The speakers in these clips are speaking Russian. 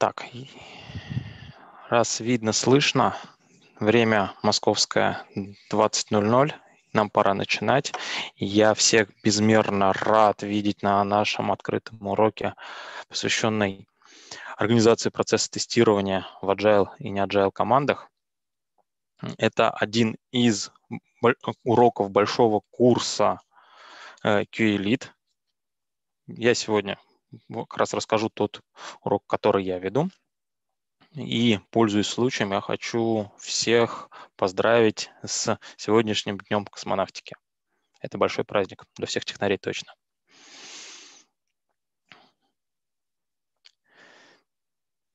Так, раз видно, слышно, время московское 20.00, нам пора начинать. Я всех безмерно рад видеть на нашем открытом уроке, посвященной организации процесса тестирования в agile и не agile командах. Это один из уроков большого курса э, QE Я сегодня как раз расскажу тот урок, который я веду. И, пользуясь случаем, я хочу всех поздравить с сегодняшним днем космонавтики. Это большой праздник для всех технарей точно.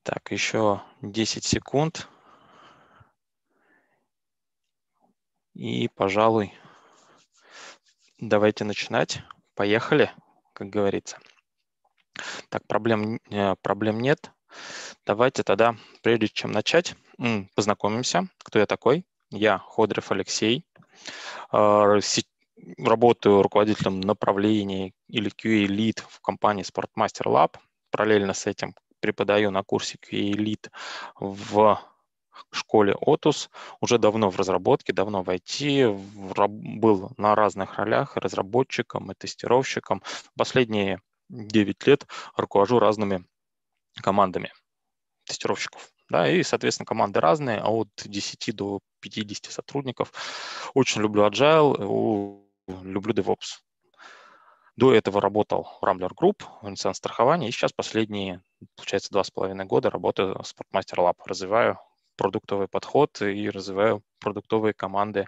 Так, еще 10 секунд. И, пожалуй, давайте начинать. Поехали, как говорится. Так, проблем, э, проблем нет. Давайте тогда, прежде чем начать, познакомимся, кто я такой. Я Ходорев Алексей, а, работаю руководителем направления или QA Lead в компании Sportmaster Lab. Параллельно с этим преподаю на курсе QA Lead в школе Otus, уже давно в разработке, давно в IT, в, был на разных ролях разработчиком и тестировщиком. Последние 9 лет руковожу разными командами тестировщиков. Да, и, соответственно, команды разные, а от 10 до 50 сотрудников. Очень люблю Agile, люблю DevOps. До этого работал в Rambler Group, в инцидент страхования, и сейчас последние, получается, два с половиной года работаю в Sportmaster Lab. Развиваю продуктовый подход и развиваю продуктовые команды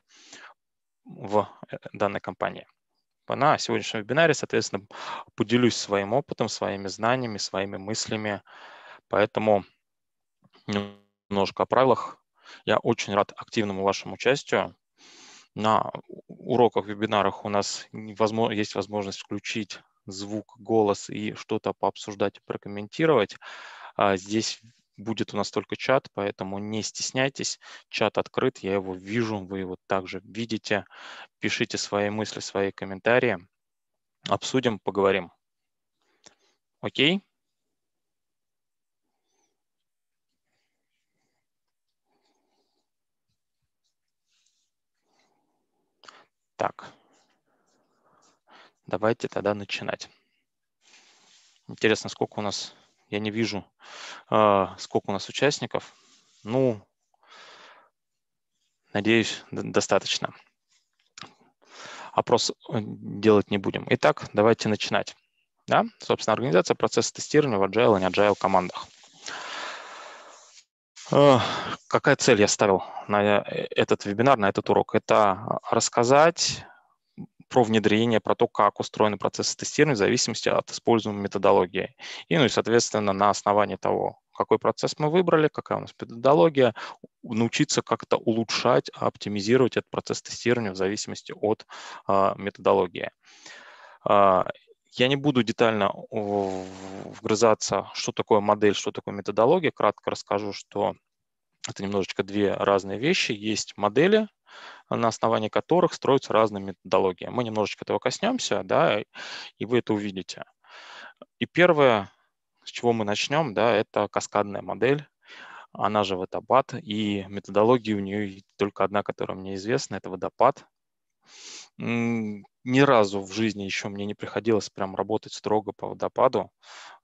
в э, данной компании. Типа, на сегодняшнем вебинаре, соответственно, поделюсь своим опытом, своими знаниями, своими мыслями. Поэтому немножко о правилах. Я очень рад активному вашему участию. На уроках, вебинарах у нас есть возможность включить звук, голос и что-то пообсуждать, прокомментировать. А здесь будет у нас только чат, поэтому не стесняйтесь, чат открыт, я его вижу, вы его также видите. Пишите свои мысли, свои комментарии, обсудим, поговорим. Окей? Так, давайте тогда начинать. Интересно, сколько у нас я не вижу, а, сколько у нас участников. Ну, надеюсь, достаточно. Опрос э, делать не будем. Итак, давайте начинать. Да? Собственно, организация процесса тестирования в agile и не agile командах. Э, какая цель я ставил на э, этот вебинар, на этот урок? Это рассказать про внедрение, про то, как устроен процесс тестирования в зависимости от используемой методологии. И, ну и, соответственно, на основании того, какой процесс мы выбрали, какая у нас методология, научиться как-то улучшать, оптимизировать этот процесс тестирования в зависимости от э, методологии. Э, я не буду детально вгрызаться, что такое модель, что такое методология. Кратко расскажу, что это немножечко две разные вещи. Есть модели, на основании которых строятся разные методологии. Мы немножечко этого коснемся, да, и вы это увидите. И первое, с чего мы начнем, да, это каскадная модель, она же водопад, и методология у нее только одна, которая мне известна, это водопад ни разу в жизни еще мне не приходилось прям работать строго по водопаду.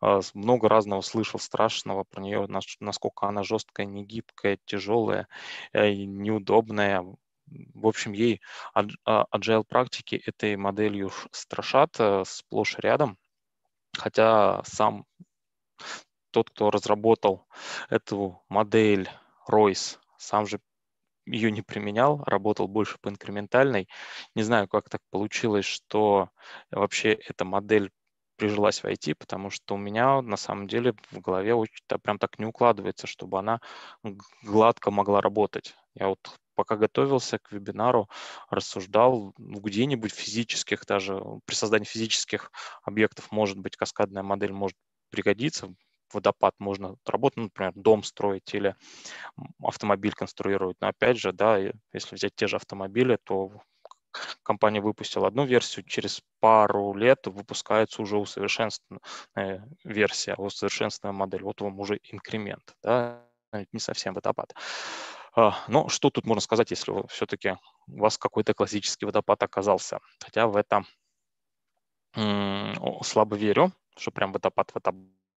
А, много разного слышал страшного про нее, насколько она жесткая, негибкая, тяжелая, э, неудобная. В общем, ей а, agile практики этой моделью страшат э, сплошь рядом. Хотя сам тот, кто разработал эту модель Ройс, сам же ее не применял, работал больше по инкрементальной. Не знаю, как так получилось, что вообще эта модель прижилась в IT, потому что у меня на самом деле в голове очень, прям так не укладывается, чтобы она гладко могла работать. Я вот пока готовился к вебинару, рассуждал, ну, где-нибудь физических даже, при создании физических объектов, может быть, каскадная модель может пригодиться, водопад можно работать, ну, например, дом строить или автомобиль конструировать. Но опять же, да, если взять те же автомобили, то компания выпустила одну версию, через пару лет выпускается уже усовершенствованная э, версия, усовершенствованная модель. Вот вам уже инкремент, да, не совсем водопад. А, Но ну, что тут можно сказать, если все-таки у вас какой-то классический водопад оказался? Хотя в это слабо верю, что прям водопад-водопад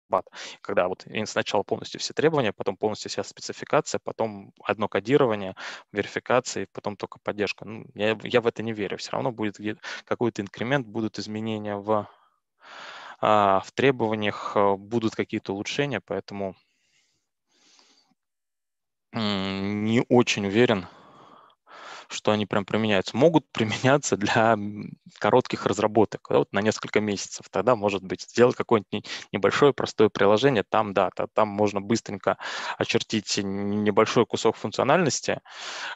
бат, когда вот сначала полностью все требования, потом полностью вся спецификация, потом одно кодирование, верификация, потом только поддержка. Ну, я, я в это не верю. Все равно будет какой-то инкремент, будут изменения в, а, в требованиях, э, будут какие-то улучшения, поэтому не очень уверен, что они прям применяются. Могут применяться для коротких разработок, вот на несколько месяцев. Тогда, может быть, сделать какое-нибудь небольшое простое приложение, там, да, там можно быстренько очертить небольшой кусок функциональности,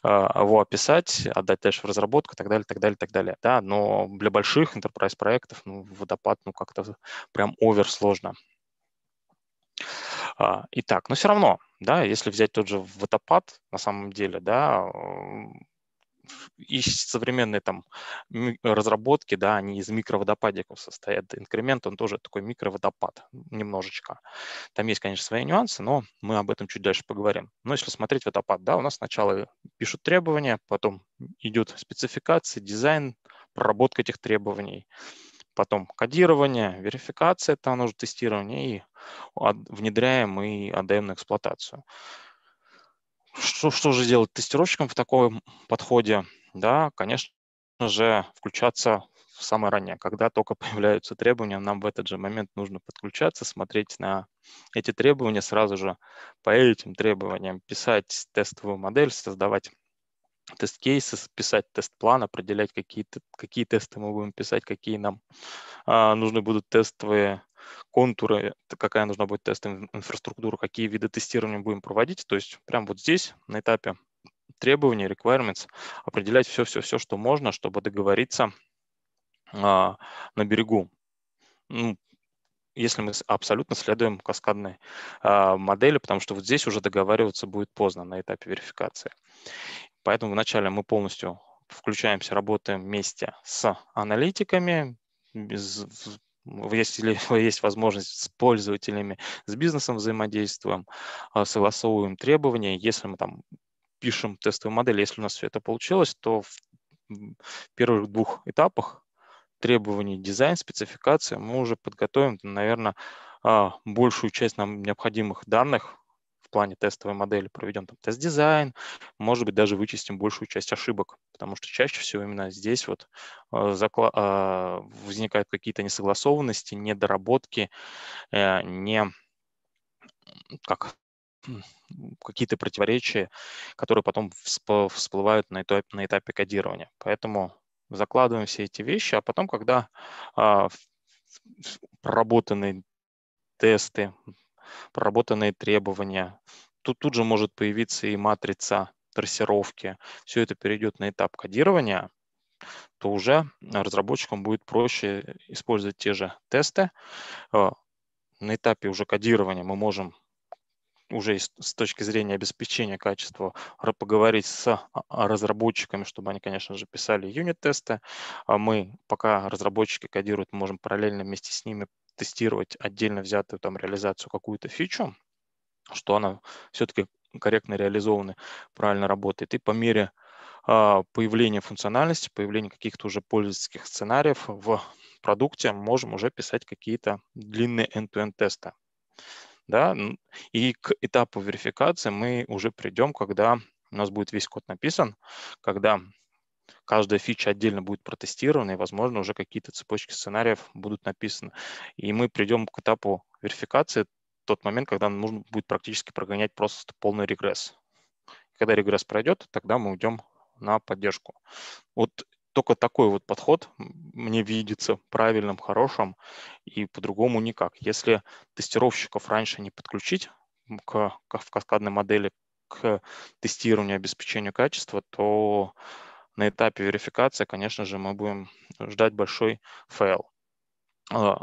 а, его описать, отдать дальше в разработку, так далее, так далее, так далее. Да, но для больших enterprise проектов ну, водопад ну как-то прям овер сложно. А, итак, но все равно, да, если взять тот же водопад, на самом деле, да, и современные там разработки, да, они из микроводопадиков состоят. Инкремент, он тоже такой микроводопад немножечко. Там есть, конечно, свои нюансы, но мы об этом чуть дальше поговорим. Но если смотреть водопад, да, у нас сначала пишут требования, потом идет спецификация, дизайн, проработка этих требований потом кодирование, верификация, там нужно тестирование, и внедряем и отдаем на эксплуатацию что, что же делать тестировщикам в таком подходе? Да, конечно же, включаться в самое раннее, когда только появляются требования, нам в этот же момент нужно подключаться, смотреть на эти требования, сразу же по этим требованиям писать тестовую модель, создавать тест-кейсы, писать тест-план, определять, какие, какие тесты мы будем писать, какие нам а, нужны будут тестовые контуры, какая нужна будет тестовая инфраструктура, какие виды тестирования будем проводить. То есть прямо вот здесь, на этапе требований, requirements, определять все-все-все, что можно, чтобы договориться а, на берегу. Ну, если мы абсолютно следуем каскадной а, модели, потому что вот здесь уже договариваться будет поздно на этапе верификации. Поэтому вначале мы полностью включаемся, работаем вместе с аналитиками, если есть возможность с пользователями, с бизнесом взаимодействуем, а, согласовываем требования. Если мы там пишем тестовую модель, если у нас все это получилось, то в первых двух этапах требований дизайн, спецификация мы уже подготовим, наверное, а, большую часть нам необходимых данных в плане тестовой модели, проведем там тест-дизайн, может быть, даже вычистим большую часть ошибок, потому что чаще всего именно здесь вот э, а, возникают какие-то несогласованности, недоработки, э, не как какие-то противоречия, которые потом всплывают на этапе, на этапе кодирования. Поэтому закладываем все эти вещи, а потом, когда а, проработаны тесты, проработанные требования. Тут, тут же может появиться и матрица трассировки. Все это перейдет на этап кодирования, то уже разработчикам будет проще использовать те же тесты. Э, на этапе уже кодирования мы можем уже с точки зрения обеспечения качества поговорить с а, а, разработчиками, чтобы они, конечно же, писали юнит-тесты. А мы, пока разработчики кодируют, можем параллельно вместе с ними тестировать отдельно взятую там реализацию какую-то фичу, что она все-таки корректно реализована, правильно работает. И по мере э, появления функциональности, появления каких-то уже пользовательских сценариев в продукте можем уже писать какие-то длинные end-to-end тесты. Да? И к этапу верификации мы уже придем, когда у нас будет весь код написан, когда Каждая фича отдельно будет протестирована, и, возможно, уже какие-то цепочки сценариев будут написаны. И мы придем к этапу верификации, тот момент, когда нужно будет практически прогонять просто полный регресс. Когда регресс пройдет, тогда мы уйдем на поддержку. Вот только такой вот подход мне видится правильным, хорошим и по-другому никак. Если тестировщиков раньше не подключить к, к, в каскадной модели к тестированию, обеспечению качества, то на этапе верификации, конечно же, мы будем ждать большой фейл. А,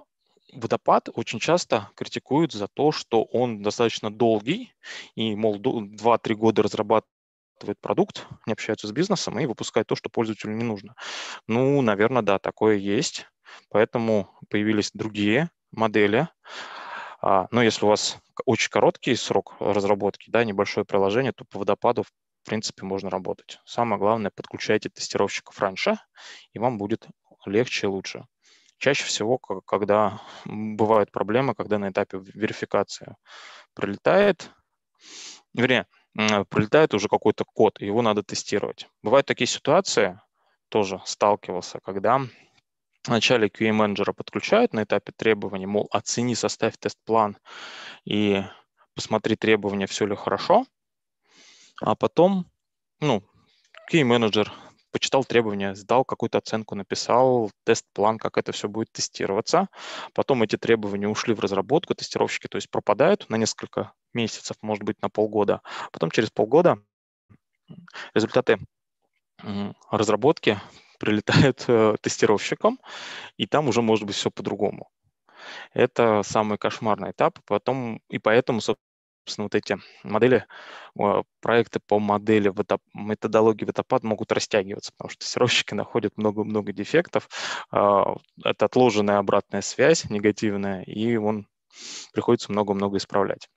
водопад очень часто критикуют за то, что он достаточно долгий, и, мол, 2-3 года разрабатывает продукт, не общаются с бизнесом и выпускает то, что пользователю не нужно. Ну, наверное, да, такое есть. Поэтому появились другие модели. А, но если у вас очень короткий срок разработки, да, небольшое приложение, то по водопаду в принципе, можно работать. Самое главное, подключайте тестировщиков раньше, и вам будет легче и лучше. Чаще всего, когда бывают проблемы, когда на этапе верификации прилетает, вернее, прилетает уже какой-то код, и его надо тестировать. Бывают такие ситуации, тоже сталкивался, когда в начале QA-менеджера подключают на этапе требований, мол, оцени, составь тест-план и посмотри требования, все ли хорошо. А потом, ну, кей-менеджер почитал требования, сдал какую-то оценку, написал тест-план, как это все будет тестироваться. Потом эти требования ушли в разработку, тестировщики, то есть пропадают на несколько месяцев, может быть, на полгода. Потом через полгода результаты разработки прилетают э, тестировщикам, и там уже может быть все по-другому. Это самый кошмарный этап, потом, и поэтому, собственно, собственно, вот эти модели, а, проекты по модели методологии водопад могут растягиваться, потому что тестировщики находят много-много дефектов. А, это отложенная обратная связь негативная, и он приходится много-много исправлять.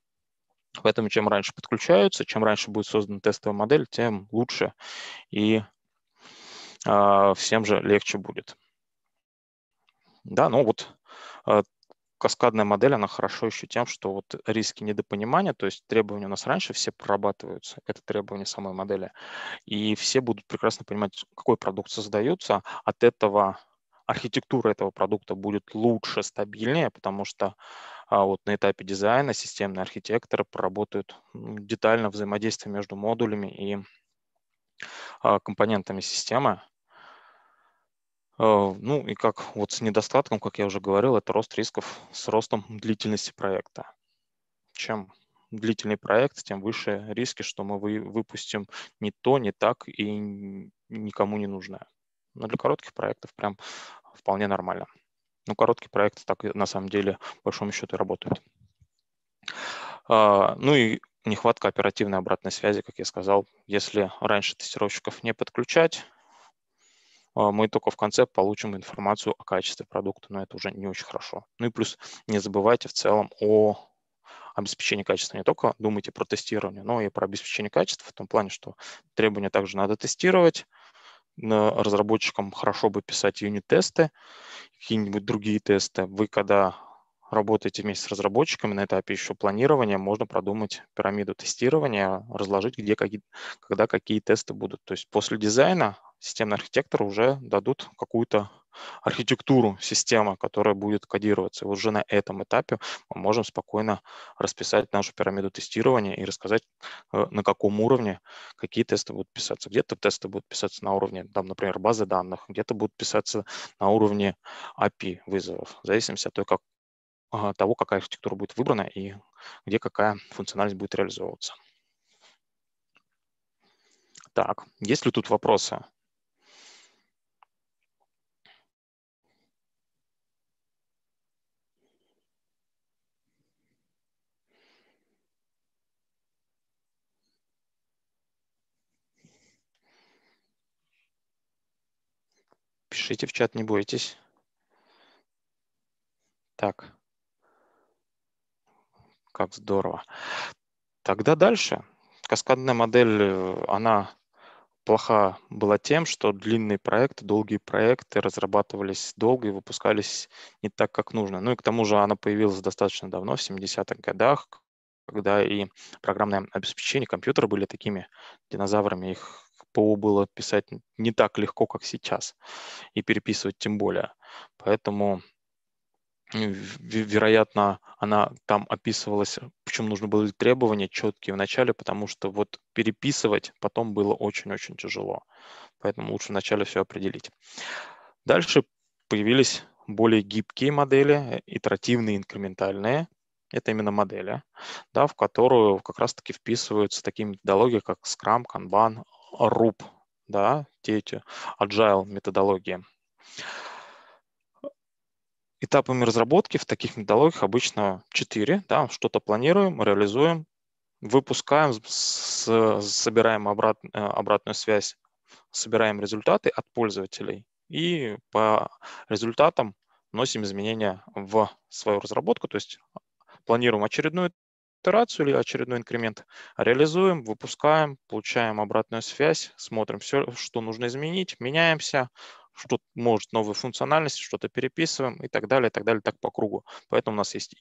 Поэтому чем раньше подключаются, чем раньше будет создана тестовая модель, тем лучше и а, всем же легче будет. Да, ну вот каскадная модель, она хорошо еще тем, что вот риски недопонимания, то есть требования у нас раньше все прорабатываются, это требования самой модели, и все будут прекрасно понимать, какой продукт создается, от этого архитектура этого продукта будет лучше, стабильнее, потому что а, вот на этапе дизайна системные архитекторы проработают детально взаимодействие между модулями и а, компонентами системы, Э, ну и как вот с недостатком, как я уже говорил, это рост рисков с ростом длительности проекта. Чем длительный проект, тем выше риски, что мы вы, выпустим не то, не так и никому не нужное. Но для коротких проектов прям вполне нормально. Но ну, короткие проекты так на самом деле, по большому счету, и работают. А, ну и нехватка оперативной обратной связи, как я сказал. Если раньше тестировщиков не подключать, а, мы только в конце получим информацию о качестве продукта, но это уже не очень хорошо. Ну и плюс не забывайте в целом о обеспечении качества. Не только думайте про тестирование, но и про обеспечение качества в том плане, что требования также надо тестировать, разработчикам хорошо бы писать юнит-тесты, какие-нибудь другие тесты. Вы когда работаете вместе с разработчиками на этапе еще планирования, можно продумать пирамиду тестирования, разложить, где какие, когда какие тесты будут. То есть после дизайна системные архитекторы уже дадут какую-то архитектуру системы, которая будет кодироваться. И вот уже на этом этапе мы можем спокойно расписать нашу пирамиду тестирования и рассказать, э, на каком уровне какие тесты будут писаться. Где-то тесты будут писаться на уровне, там, например, базы данных, где-то будут писаться на уровне API вызовов, в зависимости от а, того, какая архитектура будет выбрана и где какая функциональность будет реализовываться. Так, есть ли тут вопросы? Пишите в чат, не бойтесь. Так. Как здорово. Тогда дальше. Каскадная модель, э, она плоха была тем, что длинные проекты, долгие проекты разрабатывались долго и выпускались не так, как нужно. Ну и к тому же она появилась достаточно давно, в 70-х годах, когда и программное обеспечение, компьютеры были такими динозаврами, их ПО типа, было писать не так легко, как сейчас, и переписывать тем более. Поэтому, э, вероятно, она там описывалась, почему нужно были требования четкие в начале, потому что вот переписывать потом было очень-очень тяжело. Поэтому лучше вначале все определить. Дальше появились более гибкие модели, итеративные, инкрементальные, это именно модели, да, в которую как раз-таки вписываются такие методологии, как Scrum, Kanban, RUP, да, те эти agile методологии. Этапами разработки в таких методологиях обычно 4. Да, что-то планируем, реализуем, выпускаем, с, собираем обрат, э, обратную связь, собираем результаты от пользователей и по результатам носим изменения в свою разработку, то есть планируем очередную итерацию или очередной инкремент, а реализуем, выпускаем, получаем обратную связь, смотрим все, что нужно изменить, меняемся, что может новая функциональность, что-то переписываем и так далее, и так далее, так по кругу. Поэтому у нас есть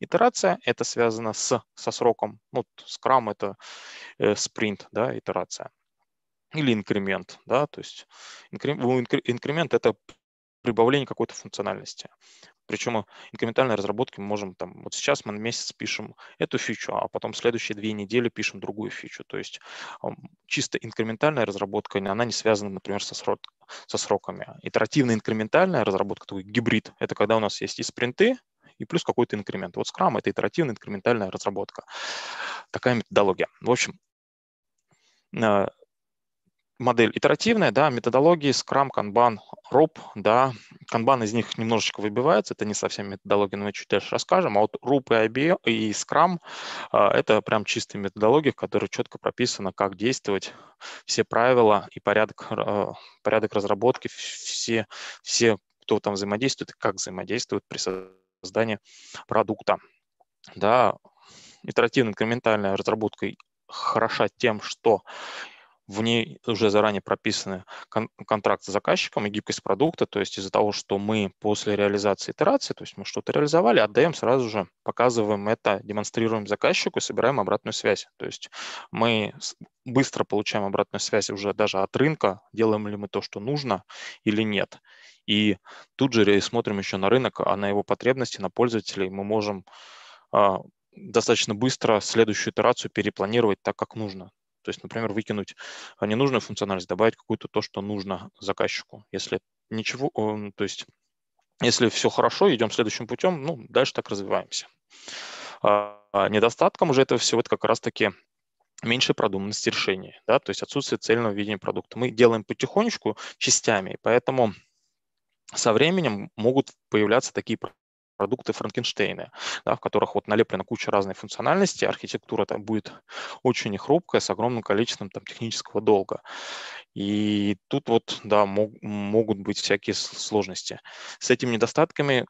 Итерация – это связано с, со сроком. Ну, Scrum это э, спринт, да, итерация. Или инкремент, да, то есть инкрем, ну, инкремент – это прибавление какой-то функциональности. Причем инкрементальные разработки мы можем там, вот сейчас мы на месяц пишем эту фичу, а потом следующие две недели пишем другую фичу. То есть чисто инкрементальная разработка, она не связана, например, со, срок, со сроками. Итеративная инкрементальная разработка, такой гибрид, это когда у нас есть и спринты, и плюс какой-то инкремент. Вот Scrum — это итеративная инкрементальная разработка. Такая методология. В общем, а, модель итеративная, да, методологии Scrum, Kanban, RUP, да, Kanban из них немножечко выбивается, это не совсем методология, но мы чуть дальше расскажем, а вот RUP и, IBM, и Scrum а, – это прям чистые методологии, в которых четко прописано, как действовать, все правила и порядок, э, порядок разработки, все, все, кто там взаимодействует, как взаимодействует при создании продукта. Да, итеративно-инкрементальная разработка хороша тем, что в ней уже заранее прописаны кон- контракт с заказчиком и гибкость продукта, то есть из-за того, что мы после реализации итерации, то есть мы что-то реализовали, отдаем сразу же, показываем это, демонстрируем заказчику и собираем обратную связь. То есть мы быстро получаем обратную связь уже даже от рынка, делаем ли мы то, что нужно или нет. И тут же смотрим еще на рынок, а на его потребности, на пользователей. Мы можем а, достаточно быстро следующую итерацию перепланировать так, как нужно. То есть, например, выкинуть а, ненужную функциональность, добавить какую-то то, что нужно заказчику. Если ничего, то есть если все хорошо, идем следующим путем, ну, дальше так развиваемся. А, а недостатком уже этого всего это как раз-таки меньшей продуманности решения, да, то есть отсутствие цельного видения продукта. Мы делаем потихонечку частями, поэтому со временем могут появляться такие продукты Франкенштейна, да, в которых вот налеплена куча разной функциональности, архитектура там будет очень хрупкая, с огромным количеством там технического долга. И тут вот, да, мог, могут быть всякие сложности. С этими недостатками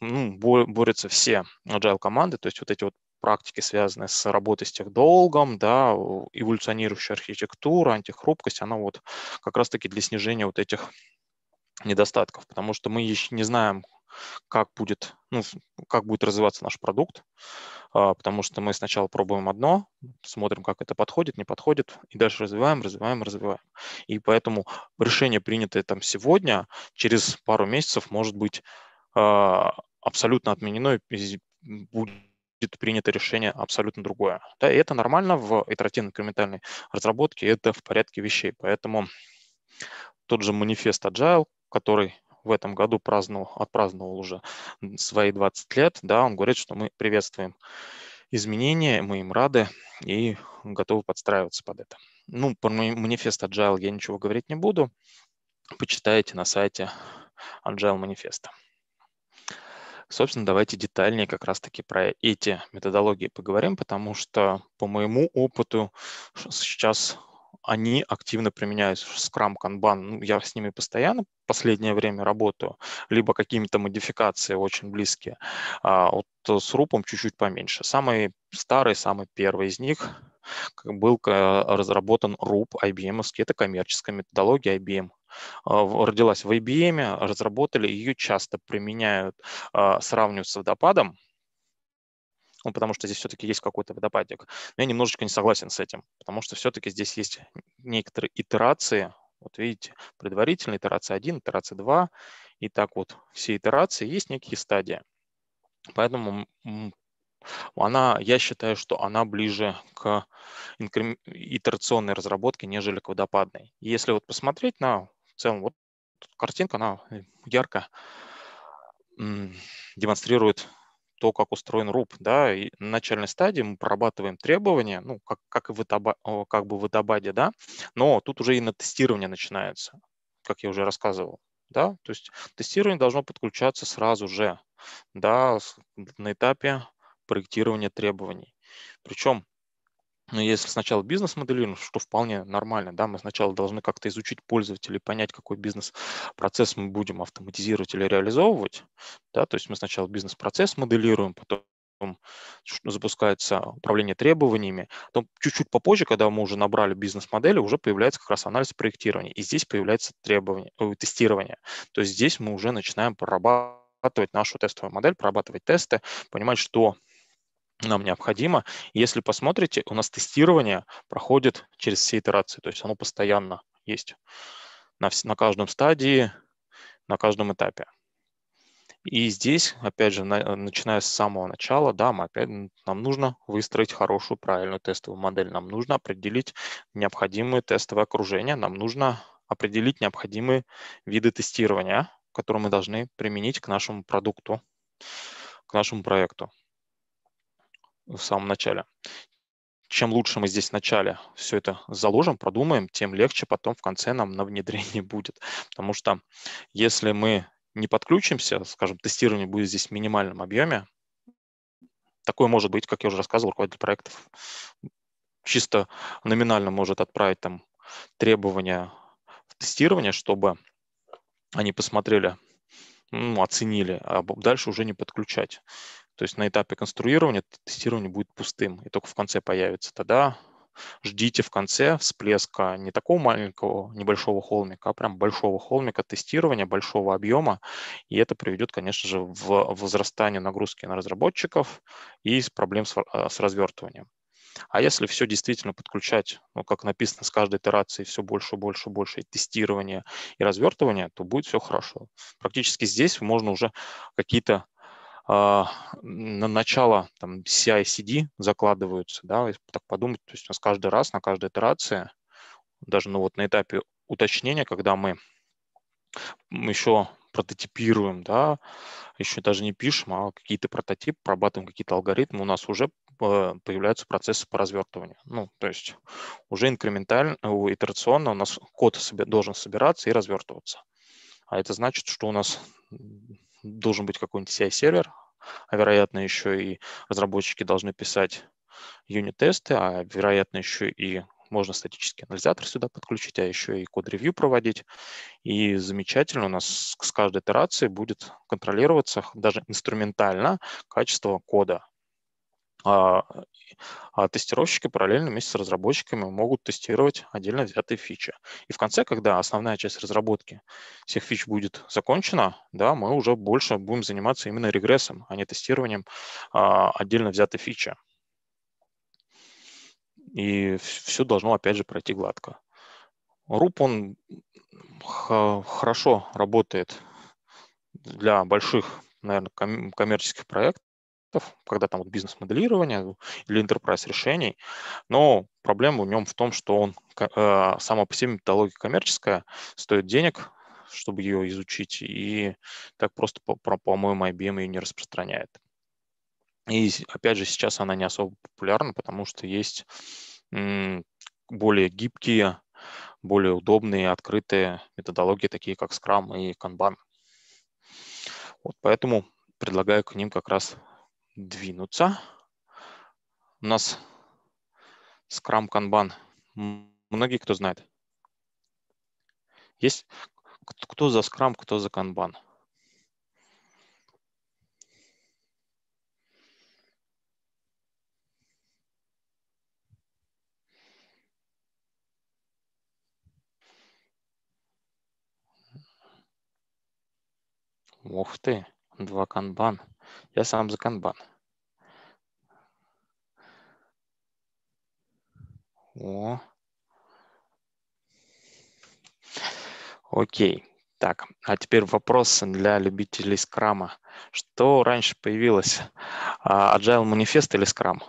ну, борются все agile команды, то есть вот эти вот практики, связанные с работой с техдолгом, да, эволюционирующая архитектура, антихрупкость, она вот как раз-таки для снижения вот этих недостатков, потому что мы еще не знаем, как будет, ну, как будет развиваться наш продукт, а, потому что мы сначала пробуем одно, смотрим, как это подходит, не подходит, и дальше развиваем, развиваем, развиваем. И поэтому решение, принятое там сегодня, через пару месяцев может быть а, абсолютно отменено и будет будет принято решение абсолютно другое. Да, и это нормально в итеративно-инкрементальной разработке, это в порядке вещей. Поэтому тот же манифест Agile, который в этом году праздновал, отпраздновал уже свои 20 лет, да, он говорит, что мы приветствуем изменения, мы им рады и готовы подстраиваться под это. Ну, про манифест Agile я ничего говорить не буду. Почитайте на сайте Agile манифеста. Собственно, давайте детальнее как раз-таки про эти методологии поговорим, потому что по моему опыту сейчас они активно применяют Scrum, Kanban. Ну, я с ними постоянно последнее время работаю, либо какими то модификации очень близкие. А вот э, с рупом чуть-чуть поменьше. Самый старый, самый первый из них был э, разработан RUP IBM. Это коммерческая методология IBM а, родилась в IBM, разработали ее, часто применяют, а, сравнивают с водопадом, ну, потому что здесь все-таки есть какой-то водопадик. Но я немножечко не согласен с этим, потому что все-таки здесь есть некоторые итерации. Вот видите, предварительные итерации 1, итерация 2, и так вот все итерации есть некие стадии. Поэтому она, я считаю, что она ближе к итерационной разработке, нежели к водопадной. Если вот посмотреть на в целом, вот картинка, она ярко демонстрирует то, как устроен РУП. Да? И на начальной стадии мы прорабатываем требования, ну, как, как, и в Итаба, как бы в Итабаде, да? но тут уже и на тестирование начинается, как я уже рассказывал. Да? То есть тестирование должно подключаться сразу же да, на этапе проектирования требований. Причем но если сначала бизнес моделируем, что вполне нормально, да, мы сначала должны как-то изучить пользователей, понять, какой бизнес-процесс мы будем автоматизировать или реализовывать, да, то есть мы сначала бизнес-процесс моделируем, потом ну, запускается управление требованиями. Потом чуть-чуть попозже, когда мы уже набрали бизнес-модель, уже появляется как раз анализ проектирования. И здесь появляется требование, тестирование. То есть здесь мы уже начинаем прорабатывать нашу тестовую модель, прорабатывать тесты, понимать, что нам необходимо. Если посмотрите, у нас тестирование проходит через все итерации, то есть оно постоянно есть на, на каждом стадии, на каждом этапе. И здесь, опять же, на, начиная с самого начала, да, мы опять, нам нужно выстроить хорошую, правильную тестовую модель, нам нужно определить необходимые тестовые окружения, нам нужно определить необходимые виды тестирования, которые мы должны применить к нашему продукту, к нашему проекту в самом начале. Чем лучше мы здесь в начале все это заложим, продумаем, тем легче потом в конце нам на внедрение будет. Потому что если мы не подключимся, скажем, тестирование будет здесь в минимальном объеме, такое может быть, как я уже рассказывал, руководитель проектов чисто номинально может отправить там требования в тестирование, чтобы они посмотрели, ну, оценили, а дальше уже не подключать. То есть на этапе конструирования тестирование будет пустым и только в конце появится. Тогда ждите в конце всплеска не такого маленького, небольшого холмика, а прям большого холмика тестирования, большого объема. И это приведет, конечно же, в возрастанию нагрузки на разработчиков и с проблем с, а, с развертыванием. А если все действительно подключать, ну, как написано, с каждой итерацией все больше, больше, больше и тестирование и развертывание, то будет все хорошо. Практически здесь можно уже какие-то а, на начало там, CI-CD закладываются, да, так подумать, то есть у нас каждый раз на каждой итерации, даже ну, вот на этапе уточнения, когда мы еще прототипируем, да, еще даже не пишем, а какие-то прототипы, прорабатываем какие-то алгоритмы, у нас уже э, появляются процессы по развертыванию. Ну, то есть уже инкрементально, итерационно у нас код должен собираться и развертываться. А это значит, что у нас должен быть какой-нибудь CI-сервер, а вероятно еще и разработчики должны писать юнит-тесты, а вероятно еще и можно статический анализатор сюда подключить, а еще и код-ревью проводить. И замечательно у нас с каждой итерацией будет контролироваться даже инструментально качество кода. А, а, тестировщики параллельно вместе с разработчиками могут тестировать отдельно взятые фичи. И в конце, когда основная часть разработки всех фич будет закончена, да, мы уже больше будем заниматься именно регрессом, а не тестированием а, отдельно взятой фичи. И все должно, опять же, пройти гладко. RUP, он хорошо работает для больших, наверное, коммерческих проектов когда там вот бизнес-моделирование или enterprise решений, но проблема в нем в том, что он э, сама по себе методология коммерческая, стоит денег, чтобы ее изучить, и так просто, по-моему, IBM ее не распространяет. И опять же, сейчас она не особо популярна, потому что есть более гибкие, более удобные, открытые методологии, такие как Scrum и Kanban. Вот поэтому предлагаю к ним как раз двинуться. У нас скрам, канбан. Многие кто знает? Есть кто за скрам, кто за канбан? Ух ты, два канбан. Я сам за канбан. О. Окей. Так, а теперь вопрос для любителей скрама. Что раньше появилось, а, Agile Manifest или скрам?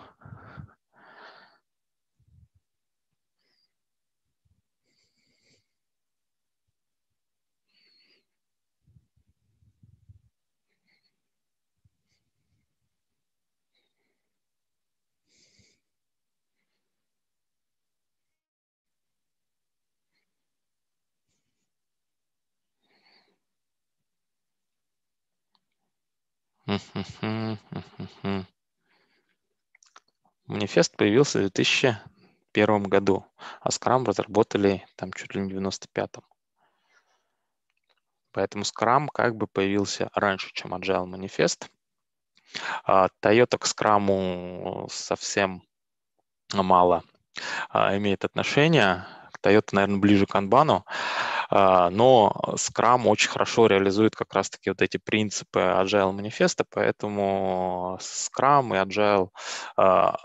Манифест появился в 2001 году, а Scrum разработали там чуть ли не в 95-м. Поэтому Scrum как бы появился раньше, чем Agile манифест. Toyota к Scrum совсем мало а, имеет отношение. Toyota, наверное, ближе к Анбану. А, но Scrum очень хорошо реализует как раз-таки вот эти принципы Agile манифеста, поэтому Scrum и Agile а,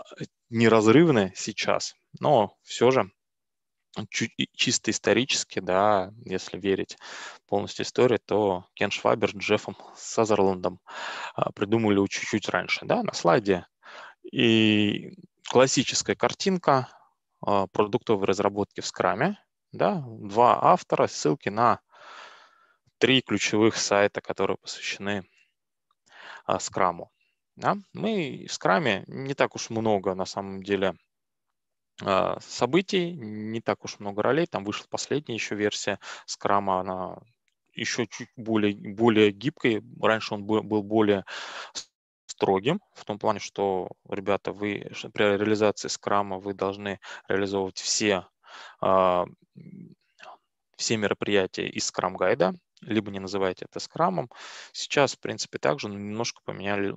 неразрывны сейчас, но все же чисто исторически, да, если верить полностью истории, то Кен Швабер с Джеффом Сазерландом а, придумали чуть-чуть раньше, да, на слайде. И классическая картинка продуктовой разработки в скраме, да, два автора, ссылки на три ключевых сайта, которые посвящены а, скраму. Да? Мы в скраме не так уж много на самом деле а, событий, не так уж много ролей. Там вышла последняя еще версия скрама, она еще чуть более, более гибкой. Раньше он был более строгим, в том плане, что, ребята, вы при реализации скрама вы должны реализовывать все а, все мероприятия из Scrum гайда, либо не называйте это скрамом. Сейчас, в принципе, также ну, немножко поменяли,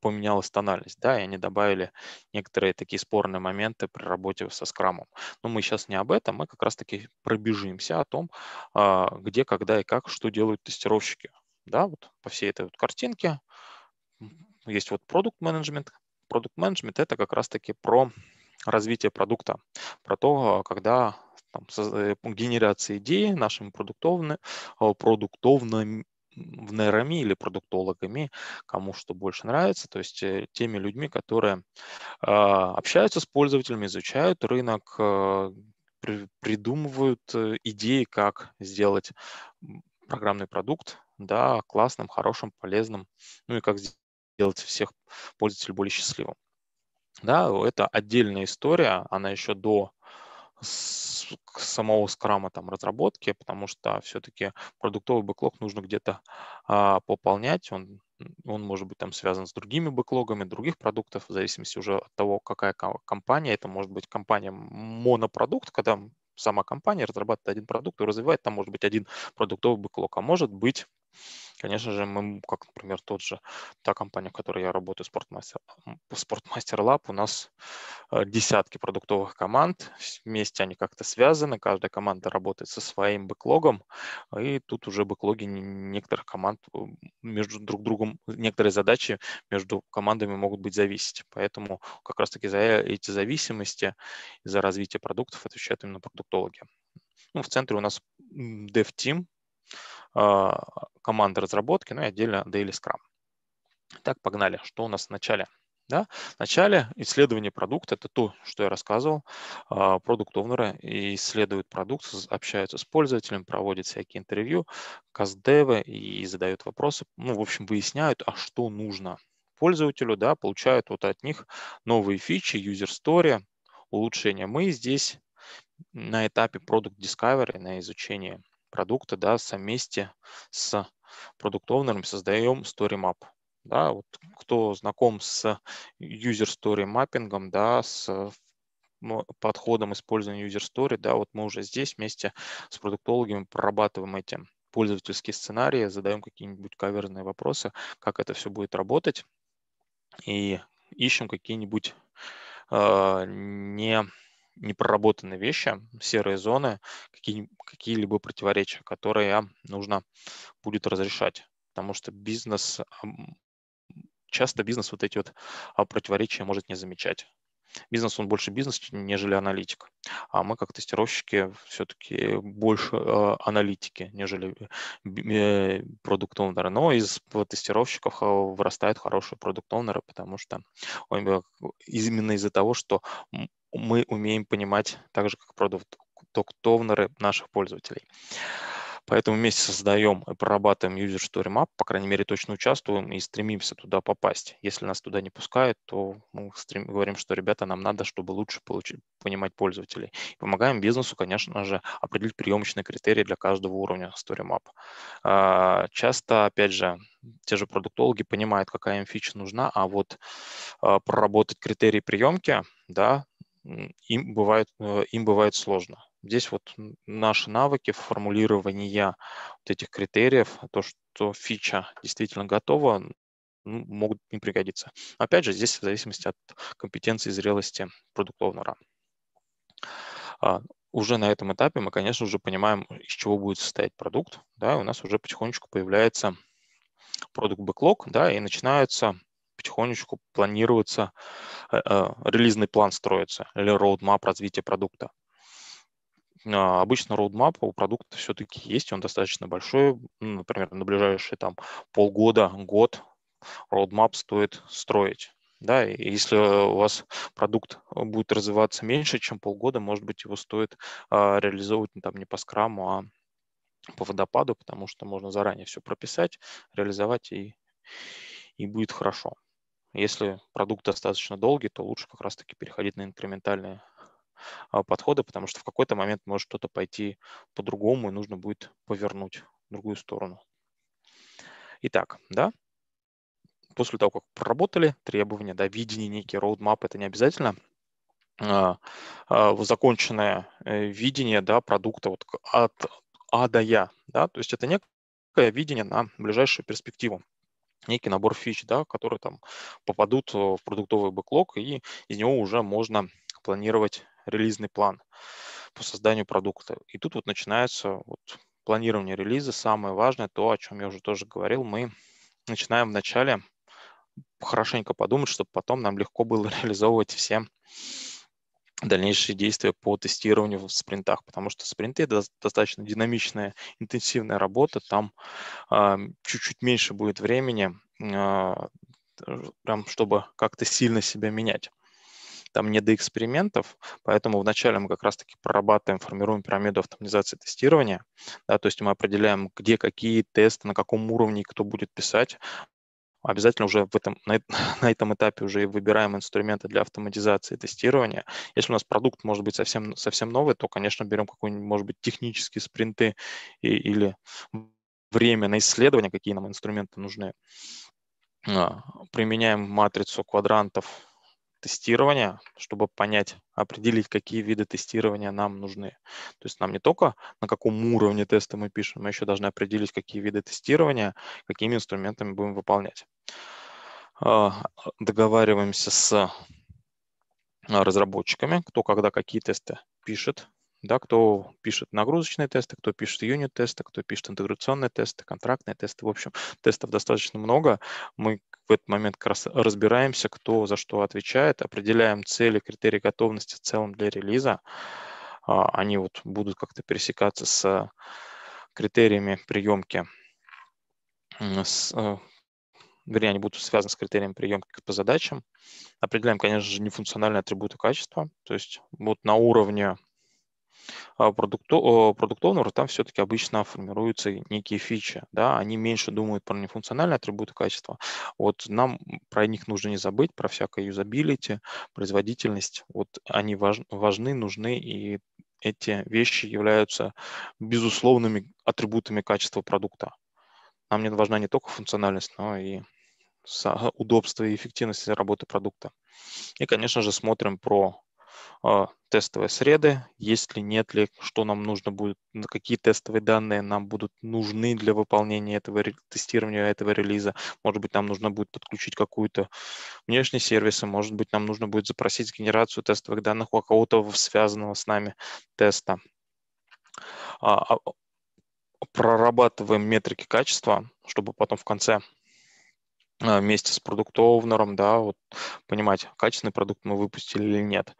поменялась тональность, да, и они добавили некоторые такие спорные моменты при работе со скрамом. Но мы сейчас не об этом, мы как раз-таки пробежимся о том, а, где, когда и как, что делают тестировщики. Да, вот по всей этой вот картинке есть вот продукт менеджмент. Продукт менеджмент это как раз-таки про развития продукта, про то, когда там, э, генерация идеи нашими продуктовными, э, продуктовными нейрами или продуктологами, кому что больше нравится, то есть э, теми людьми, которые а, общаются с пользователями, изучают рынок, придумывают идеи, как сделать программный продукт да, классным, хорошим, полезным, ну и как сделать всех пользователей более счастливым. Да, это отдельная история, она еще до самого скрама там разработки, потому что все-таки продуктовый бэклог нужно где-то а, пополнять, он, он может быть там связан с другими бэклогами, других продуктов, в зависимости уже от того, какая компания, это может быть компания монопродукт, когда сама компания разрабатывает один продукт и развивает, там может быть один продуктовый бэклог, а может быть Конечно же, мы, как, например, тот же, та компания, в которой я работаю, спортмастер, спортмастер лаб. у нас э, десятки продуктовых команд, вместе они как-то связаны, каждая команда работает со своим бэклогом, и тут уже бэклоги некоторых команд между друг другом, некоторые задачи между командами могут быть зависеть. Поэтому как раз-таки за э, эти зависимости, за развитие продуктов отвечают именно продуктологи. Ну, в центре у нас dev team. А, команды разработки, ну и отдельно Daily Scrum. Так, погнали. Что у нас в начале? Да? В начале исследование продукта – это то, что я рассказывал. Продукт-овнеры а, исследуют продукт, общаются с пользователем, проводят всякие интервью, каздевы и задают вопросы. Ну, в общем, выясняют, а что нужно пользователю, да, получают вот от них новые фичи, user story, улучшения. Мы здесь на этапе продукт Discovery, на изучение продукта, да, совместе с продукт создаем story map. Да, вот кто знаком с user story mapping, да, с подходом использования user story, да, вот мы уже здесь вместе с продуктологами прорабатываем эти пользовательские сценарии, задаем какие-нибудь каверные вопросы, как это все будет работать, и ищем какие-нибудь э, не непроработанные вещи, серые зоны, какие, какие-либо противоречия, которые нужно будет разрешать. Потому что бизнес, часто бизнес вот эти вот а, противоречия может не замечать. Бизнес, он больше бизнес, нежели аналитик. А мы, как тестировщики, все-таки больше э, аналитики, нежели э, продукт оунеры Но из тестировщиков а, вырастают хорошие продукт потому что именно из-за того, что мы умеем понимать, так же как продукт наших пользователей. Поэтому вместе создаем и прорабатываем user story map, по крайней мере, точно участвуем и стремимся туда попасть. Если нас туда не пускают, то мы стрем... говорим, что, ребята, нам надо, чтобы лучше получить, понимать пользователей. И помогаем бизнесу, конечно же, определить приемочные критерии для каждого уровня story map. А, часто, опять же, те же продуктологи понимают, какая им фича нужна, а вот а, проработать критерии приемки, да, им бывает, э, им бывает сложно. Здесь вот наши навыки формулирования вот этих критериев, то, что фича действительно готова, ну, могут им пригодиться. Опять же, здесь в зависимости от компетенции и зрелости продукт-овнера. А, уже на этом этапе мы, конечно, уже понимаем, из чего будет состоять продукт. Да, и у нас уже потихонечку появляется продукт бэклог, да, и начинаются потихонечку планируется, э, э, релизный план строится или роудмап развития продукта. А, обычно роудмап у продукта все-таки есть, он достаточно большой. Ну, например, на ближайшие там, полгода, год роудмап стоит строить. Да, и если у вас продукт будет развиваться меньше, чем полгода, может быть, его стоит э, реализовывать там, не по скраму, а по водопаду, потому что можно заранее все прописать, реализовать, и, и будет хорошо. Если продукт достаточно долгий, то лучше как раз-таки переходить на инкрементальные а, подходы, потому что в какой-то момент может что-то пойти по-другому, и нужно будет повернуть в другую сторону. Итак, да, после того, как проработали требования, да, видение, некий роудмап, это не обязательно а, а, законченное э, видение да, продукта вот от А до Я. Да? То есть это некое видение на ближайшую перспективу некий набор фич, да, которые там попадут э, в продуктовый бэклог, и из него уже можно планировать релизный план по созданию продукта. И тут вот начинается вот планирование релиза. Самое важное, то, о чем я уже тоже говорил, мы начинаем вначале хорошенько подумать, чтобы потом нам легко было реализовывать все дальнейшие действия по тестированию в спринтах, потому что спринты это достаточно динамичная, интенсивная работа, там а, чуть-чуть э, меньше будет времени, э, прям чтобы как-то сильно себя менять. Там не до экспериментов, поэтому вначале мы как раз-таки прорабатываем, формируем пирамиду автоматизации тестирования, да, то есть мы определяем, где какие тесты, на каком уровне кто будет писать, обязательно уже в этом, на, на этом этапе уже и выбираем инструменты для автоматизации тестирования. Если у нас продукт может быть совсем, совсем новый, то, конечно, берем какой-нибудь, может быть, технические спринты и, или время на исследование, какие нам инструменты нужны. А, применяем матрицу квадрантов тестирования, чтобы понять, определить, какие виды тестирования нам нужны. То есть нам не только на каком уровне теста мы пишем, мы еще должны определить, какие виды тестирования, какими инструментами будем выполнять. А, договариваемся с разработчиками, кто когда какие тесты пишет, да, кто пишет нагрузочные тесты, кто пишет юнит-тесты, кто пишет интеграционные тесты, контрактные тесты. В общем, тестов достаточно много. Мы в этот момент как раз разбираемся, кто за что отвечает, определяем цели, критерии готовности в целом для релиза. А, они вот будут как-то пересекаться с критериями приемки, с, э, вернее, они будут связаны с критериями приемки по задачам. Определяем, конечно же, нефункциональные атрибуты качества, то есть вот на уровне продукту, а, продукт там все-таки обычно формируются некие фичи, да, они меньше думают про нефункциональные атрибуты качества. Вот нам про них нужно не забыть, про всякое юзабилити, производительность. Вот они важ, важны, нужны, и эти вещи являются безусловными атрибутами качества продукта. Нам не важна не только функциональность, но и удобство и эффективность работы продукта. И, конечно же, смотрим про а, тестовые среды, есть ли, нет ли, что нам нужно будет, какие тестовые данные нам будут нужны для выполнения этого тестирования, этого релиза. Может быть, нам нужно будет подключить какую-то внешние сервисы, может быть, нам нужно будет запросить генерацию тестовых данных у кого-то связанного с нами теста. А, а, прорабатываем метрики качества, чтобы потом в конце а, вместе с продукт да, вот понимать, качественный продукт мы выпустили или нет.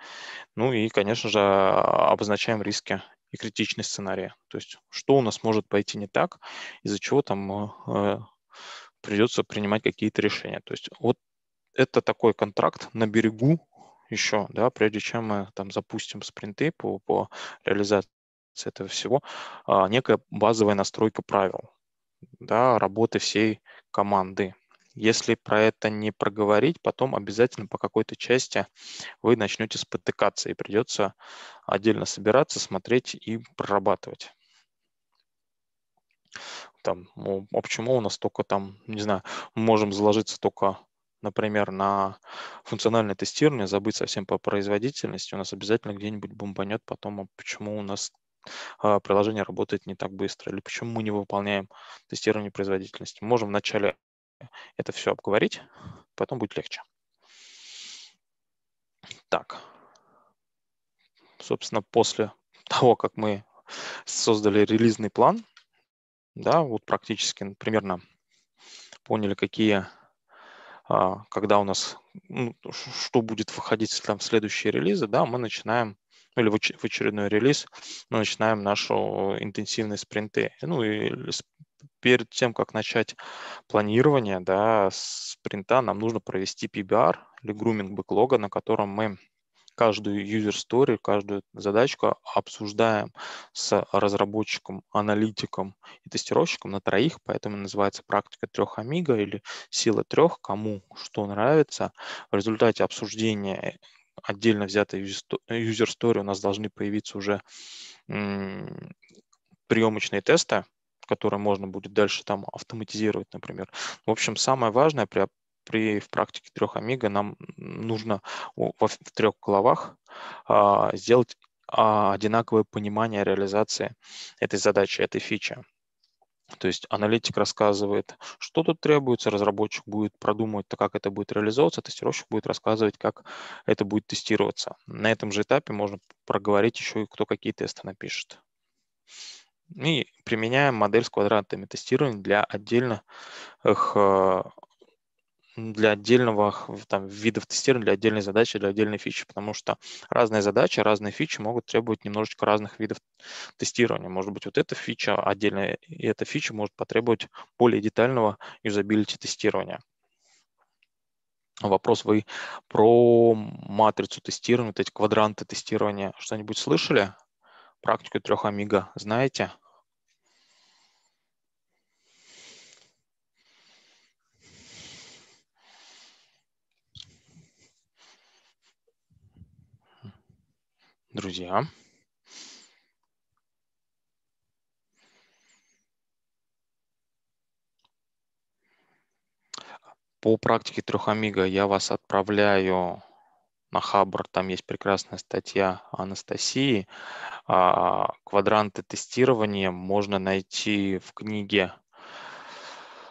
Ну и, конечно же, а, обозначаем риски и критичные сценарии. То есть, что у нас может пойти не так, из-за чего там э, придется принимать какие-то решения. То есть, вот это такой контракт на берегу еще, да, прежде чем мы там запустим спринты по, по реализации этого всего, э, некая базовая настройка правил, да, работы всей команды. Если про это не проговорить, потом обязательно по какой-то части вы начнете спотыкаться и придется отдельно собираться, смотреть и прорабатывать там, почему ну, у нас только там, не знаю, мы можем заложиться только, например, на функциональное тестирование, забыть совсем по производительности, у нас обязательно где-нибудь бомбанет потом, а почему у нас а, приложение работает не так быстро, или почему мы не выполняем тестирование производительности. Мы можем вначале это все обговорить, потом будет легче. Так, собственно, после того, как мы создали релизный план, да, вот практически примерно поняли, какие, а, когда у нас, ну, что будет выходить там в следующие релизы, да, мы начинаем ну, или в очередной релиз, мы начинаем нашу э, интенсивные спринты, ну и перед тем, как начать планирование да, спринта, нам нужно провести PBR или груминг бэклога, на котором мы каждую user story, каждую задачку обсуждаем с разработчиком, аналитиком и тестировщиком на троих, поэтому называется практика трех амиго или сила трех, кому что нравится. В результате обсуждения отдельно взятой user story у нас должны появиться уже приемочные тесты, которые можно будет дальше там автоматизировать, например. В общем, самое важное при, при в практике трех омега нам нужно в, в трех головах а, сделать а, одинаковое понимание реализации этой задачи, этой фичи. То есть аналитик рассказывает, что тут требуется, разработчик будет продумывать, как это будет реализовываться, тестировщик будет рассказывать, как это будет тестироваться. На этом же этапе можно проговорить еще и кто какие тесты напишет. Мы применяем модель с квадратами тестирования для отдельных э, для отдельного там, видов тестирования, для отдельной задачи, для отдельной фичи, потому что разные задачи, разные фичи могут требовать немножечко разных видов тестирования. Может быть, вот эта фича отдельная, и эта фича может потребовать более детального юзабилити тестирования. Вопрос вы про матрицу тестирования, вот эти квадранты тестирования, что-нибудь слышали? Практику трех омига знаете? друзья. По практике Трехамига я вас отправляю на Хабр, там есть прекрасная статья Анастасии. А, квадранты тестирования можно найти в книге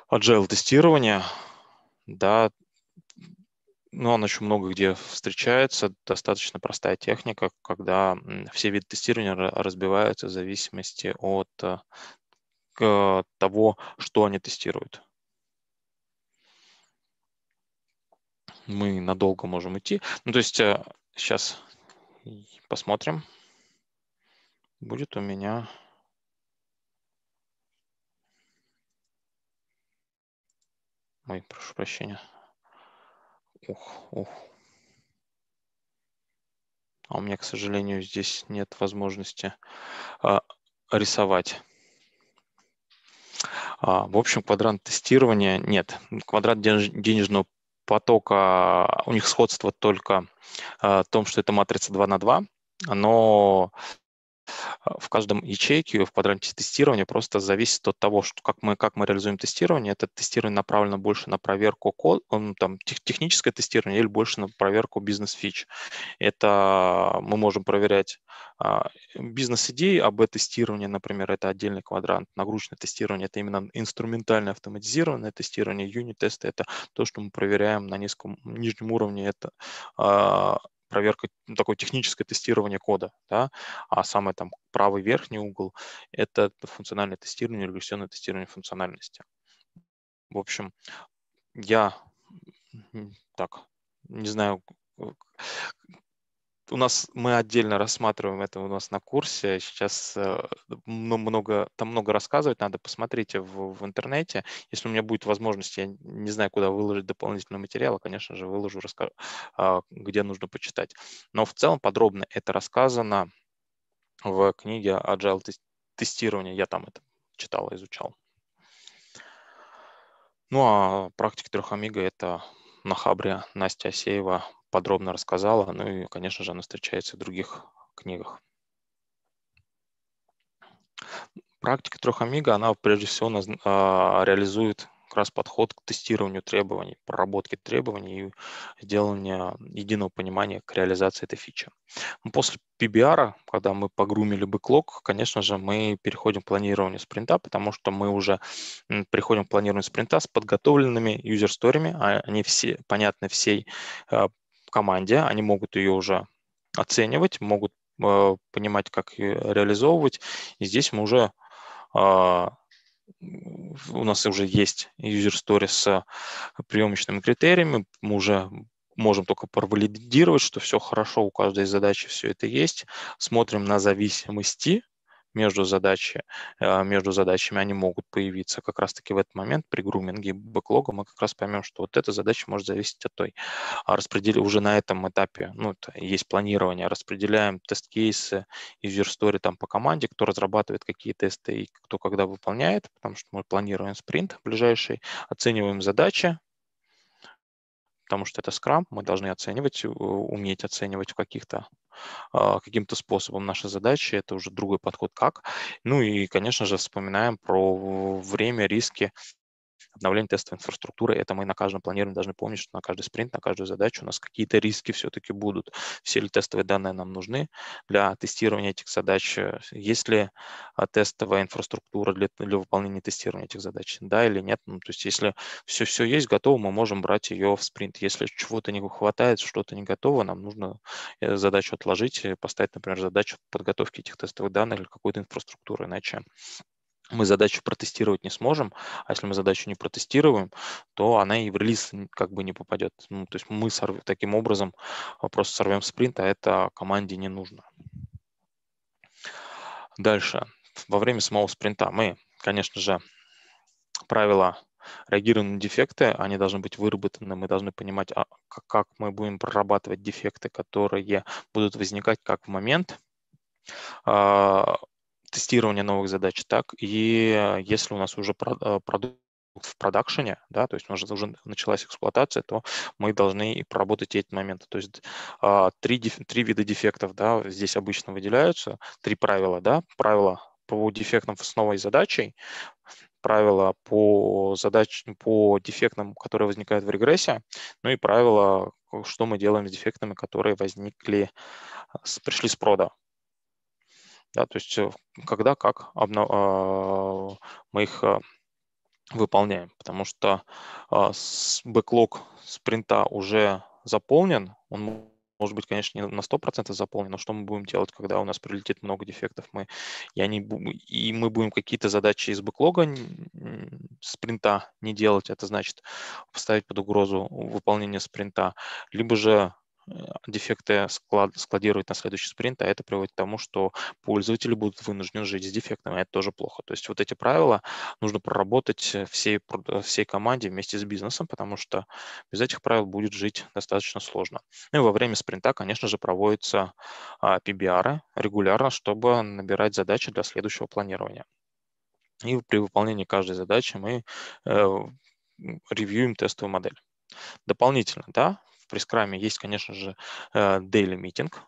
Agile тестирования. Да, ну, он еще много где встречается. Достаточно простая техника, когда все виды тестирования разбиваются в зависимости от э, того, что они тестируют. Мы надолго можем идти. Ну, то есть сейчас э, посмотрим. Будет у меня... Ой, прошу прощения. Ух, ух. А у меня, к сожалению, здесь нет возможности а, рисовать. А, в общем, квадрант тестирования нет. Квадрат денежного потока, у них сходство только а, в том, что это матрица 2 на 2, но а, в каждом ячейке, в квадранте тестирования просто зависит от того, что как мы, как мы реализуем тестирование. Это тестирование направлено больше на проверку код, он, там, тех, техническое тестирование или больше на проверку бизнес-фич. Это мы можем проверять а, бизнес-идеи, АБ-тестирование, например, это отдельный квадрант. Нагрузочное тестирование – это именно инструментальное автоматизированное тестирование. Юнит-тесты – это то, что мы проверяем на низком, нижнем уровне. Это а, проверка, ну, такое техническое тестирование кода, да, а самый там правый верхний угол – это функциональное тестирование, регрессионное тестирование функциональности. В общем, я так, не знаю, у нас мы отдельно рассматриваем это у нас на курсе. Сейчас э, много, там много рассказывать надо. Посмотрите в, в интернете. Если у меня будет возможность, я не знаю, куда выложить дополнительный материал, а, конечно же, выложу, расскажу, а, где нужно почитать. Но в целом подробно это рассказано в книге Agile тестирование. Я там это читал, изучал. Ну а практика трех Амиго это на Хабре Настя Асеева подробно рассказала. Ну и, конечно же, она встречается в других книгах. Практика трех Амиго, она прежде всего а, реализует как раз подход к тестированию требований, проработке требований и сделанию единого понимания к реализации этой фичи. Ну, после PBR, когда мы погрумили бэклог, конечно же, мы переходим к планированию спринта, потому что мы уже приходим к планированию спринта с подготовленными юзер-сториями, а они все понятны всей а, в команде, они могут ее уже оценивать, могут э, понимать, как ее реализовывать. И здесь мы уже э, у нас уже есть user story с приемочными критериями, мы уже можем только провалидировать, что все хорошо, у каждой задачи все это есть. Смотрим на зависимости, между, задачи, э, между задачами, они могут появиться как раз-таки в этот момент при груминге бэклога мы как раз поймем, что вот эта задача может зависеть от той. А распредели уже на этом этапе, ну, есть планирование, распределяем тест-кейсы, user story там по команде, кто разрабатывает какие тесты и кто когда выполняет, потому что мы планируем спринт ближайший, оцениваем задачи, потому что это скрам, мы должны оценивать, уметь оценивать в каких-то а, каким-то способом. Наша задача – это уже другой подход «как». Ну и, конечно же, вспоминаем про время, риски обновление тестовой инфраструктуры, это мы на каждом планировании должны помнить, что на каждый спринт, на каждую задачу у нас какие-то риски все-таки будут. Все ли тестовые данные нам нужны для тестирования этих задач? Есть ли а, тестовая инфраструктура для, для выполнения тестирования этих задач? Да или нет? Ну, то есть если все, все есть готово, мы можем брать ее в спринт. Если чего-то не хватает, что-то не готово, нам нужно э, задачу отложить, э, поставить, например, задачу подготовки этих тестовых данных или какой-то инфраструктуры, иначе мы задачу протестировать не сможем, а если мы задачу не протестируем, то она и в релиз как бы не попадет. Ну, то есть мы сорвем таким образом а, просто сорвем спринт, а это команде не нужно. Дальше. Во время самого спринта мы, конечно же, правила реагируем на дефекты, они должны быть выработаны, мы должны понимать, а, как мы будем прорабатывать дефекты, которые будут возникать как в момент а, тестирования новых задач, так и а, если у нас уже а, продукт в продакшене, да, то есть у нас уже началась эксплуатация, то мы должны проработать эти моменты. То есть а, три, три вида дефектов, да, здесь обычно выделяются, три правила, да, правило по дефектам с новой задачей, правила по задач, по дефектам, которые возникают в регрессе, ну и правила, что мы делаем с дефектами, которые возникли, пришли с прода да, то есть э, когда, как обнов... А, мы их а, выполняем, потому что а, бэклог спринта уже заполнен, он может быть, конечно, не на 100% заполнен, но что мы будем делать, когда у нас прилетит много дефектов? Мы, я не, и мы будем какие-то задачи из бэклога спринта не делать. Это значит поставить под угрозу выполнение спринта. Либо же дефекты склад, складировать на следующий спринт, а это приводит к тому, что пользователи будут вынуждены жить с дефектами, а это тоже плохо. То есть вот эти правила нужно проработать всей, всей команде вместе с бизнесом, потому что без этих правил будет жить достаточно сложно. Ну и во время спринта, конечно же, проводятся PBR а, регулярно, чтобы набирать задачи для следующего планирования. И при выполнении каждой задачи мы э, ревьюем тестовую модель. Дополнительно, да, при скраме есть, конечно же, э, daily митинг.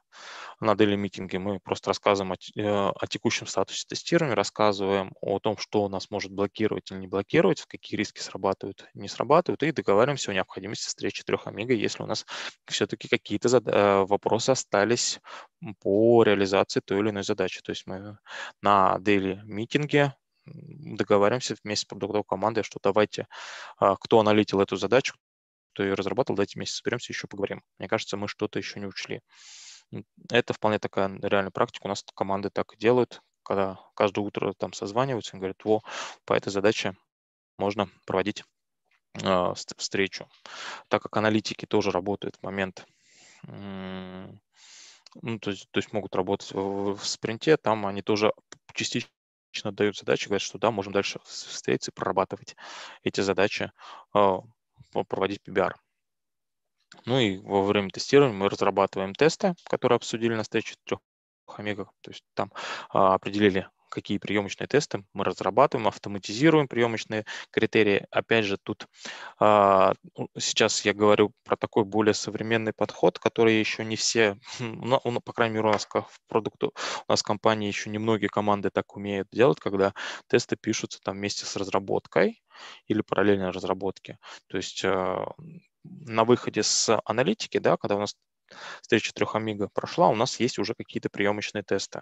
На daily митинге мы просто рассказываем о, э, о текущем статусе тестирования, рассказываем о том, что нас может блокировать или не блокировать, какие риски срабатывают, не срабатывают, и договариваемся о необходимости встречи трех Амиго, если у нас все-таки какие-то зад... Э, вопросы остались по реализации той или иной задачи. То есть мы на daily митинге договариваемся вместе с продуктовой командой, что давайте, кто аналитил эту задачу, ты ее разрабатывал. давайте вместе соберемся, еще поговорим. Мне кажется, мы что-то еще не учли. Это вполне такая реальная практика. У нас команды так и делают, когда каждое утро там созваниваются и говорят, во, по этой задаче можно проводить э, встречу. Так как аналитики тоже работают в момент ну, то, есть, то есть могут работать в, в спринте, там они тоже частично дают задачи, говорят, что да, можем дальше встретиться и прорабатывать эти задачи а, проводить PBR. Ну и во время тестирования мы разрабатываем тесты, которые обсудили на встрече трех омегах. То есть там а, определили какие приемочные тесты мы разрабатываем, автоматизируем приемочные критерии. Опять же, тут а, сейчас я говорю про такой более современный подход, который еще не все, ну, по крайней мере, у нас в продукту, у нас в компании еще немногие команды так умеют делать, когда тесты пишутся там вместе с разработкой или параллельно разработке. То есть а, на выходе с аналитики, да, когда у нас встреча трех Амиго прошла, у нас есть уже какие-то приемочные тесты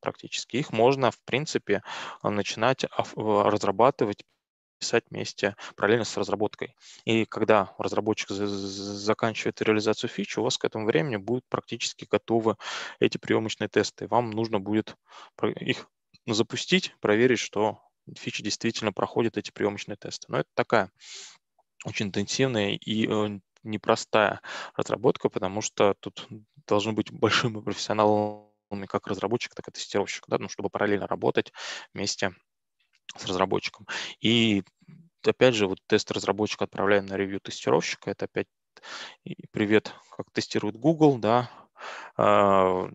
практически. Их можно, в принципе, э, начинать а, разрабатывать, писать вместе параллельно с разработкой. И когда разработчик заканчивает реализацию фичи, у вас к этому времени будут практически готовы эти приемочные тесты. Вам нужно будет их запустить, проверить, что фичи действительно проходят эти приемочные тесты. Но это такая очень интенсивная и э, непростая разработка, потому что тут должны быть большим профессионалом как разработчик, так и тестировщик, да, ну, чтобы параллельно работать вместе с разработчиком. И опять же, вот тест разработчика отправляем на ревью тестировщика. Это опять привет, как тестирует Google, да. А,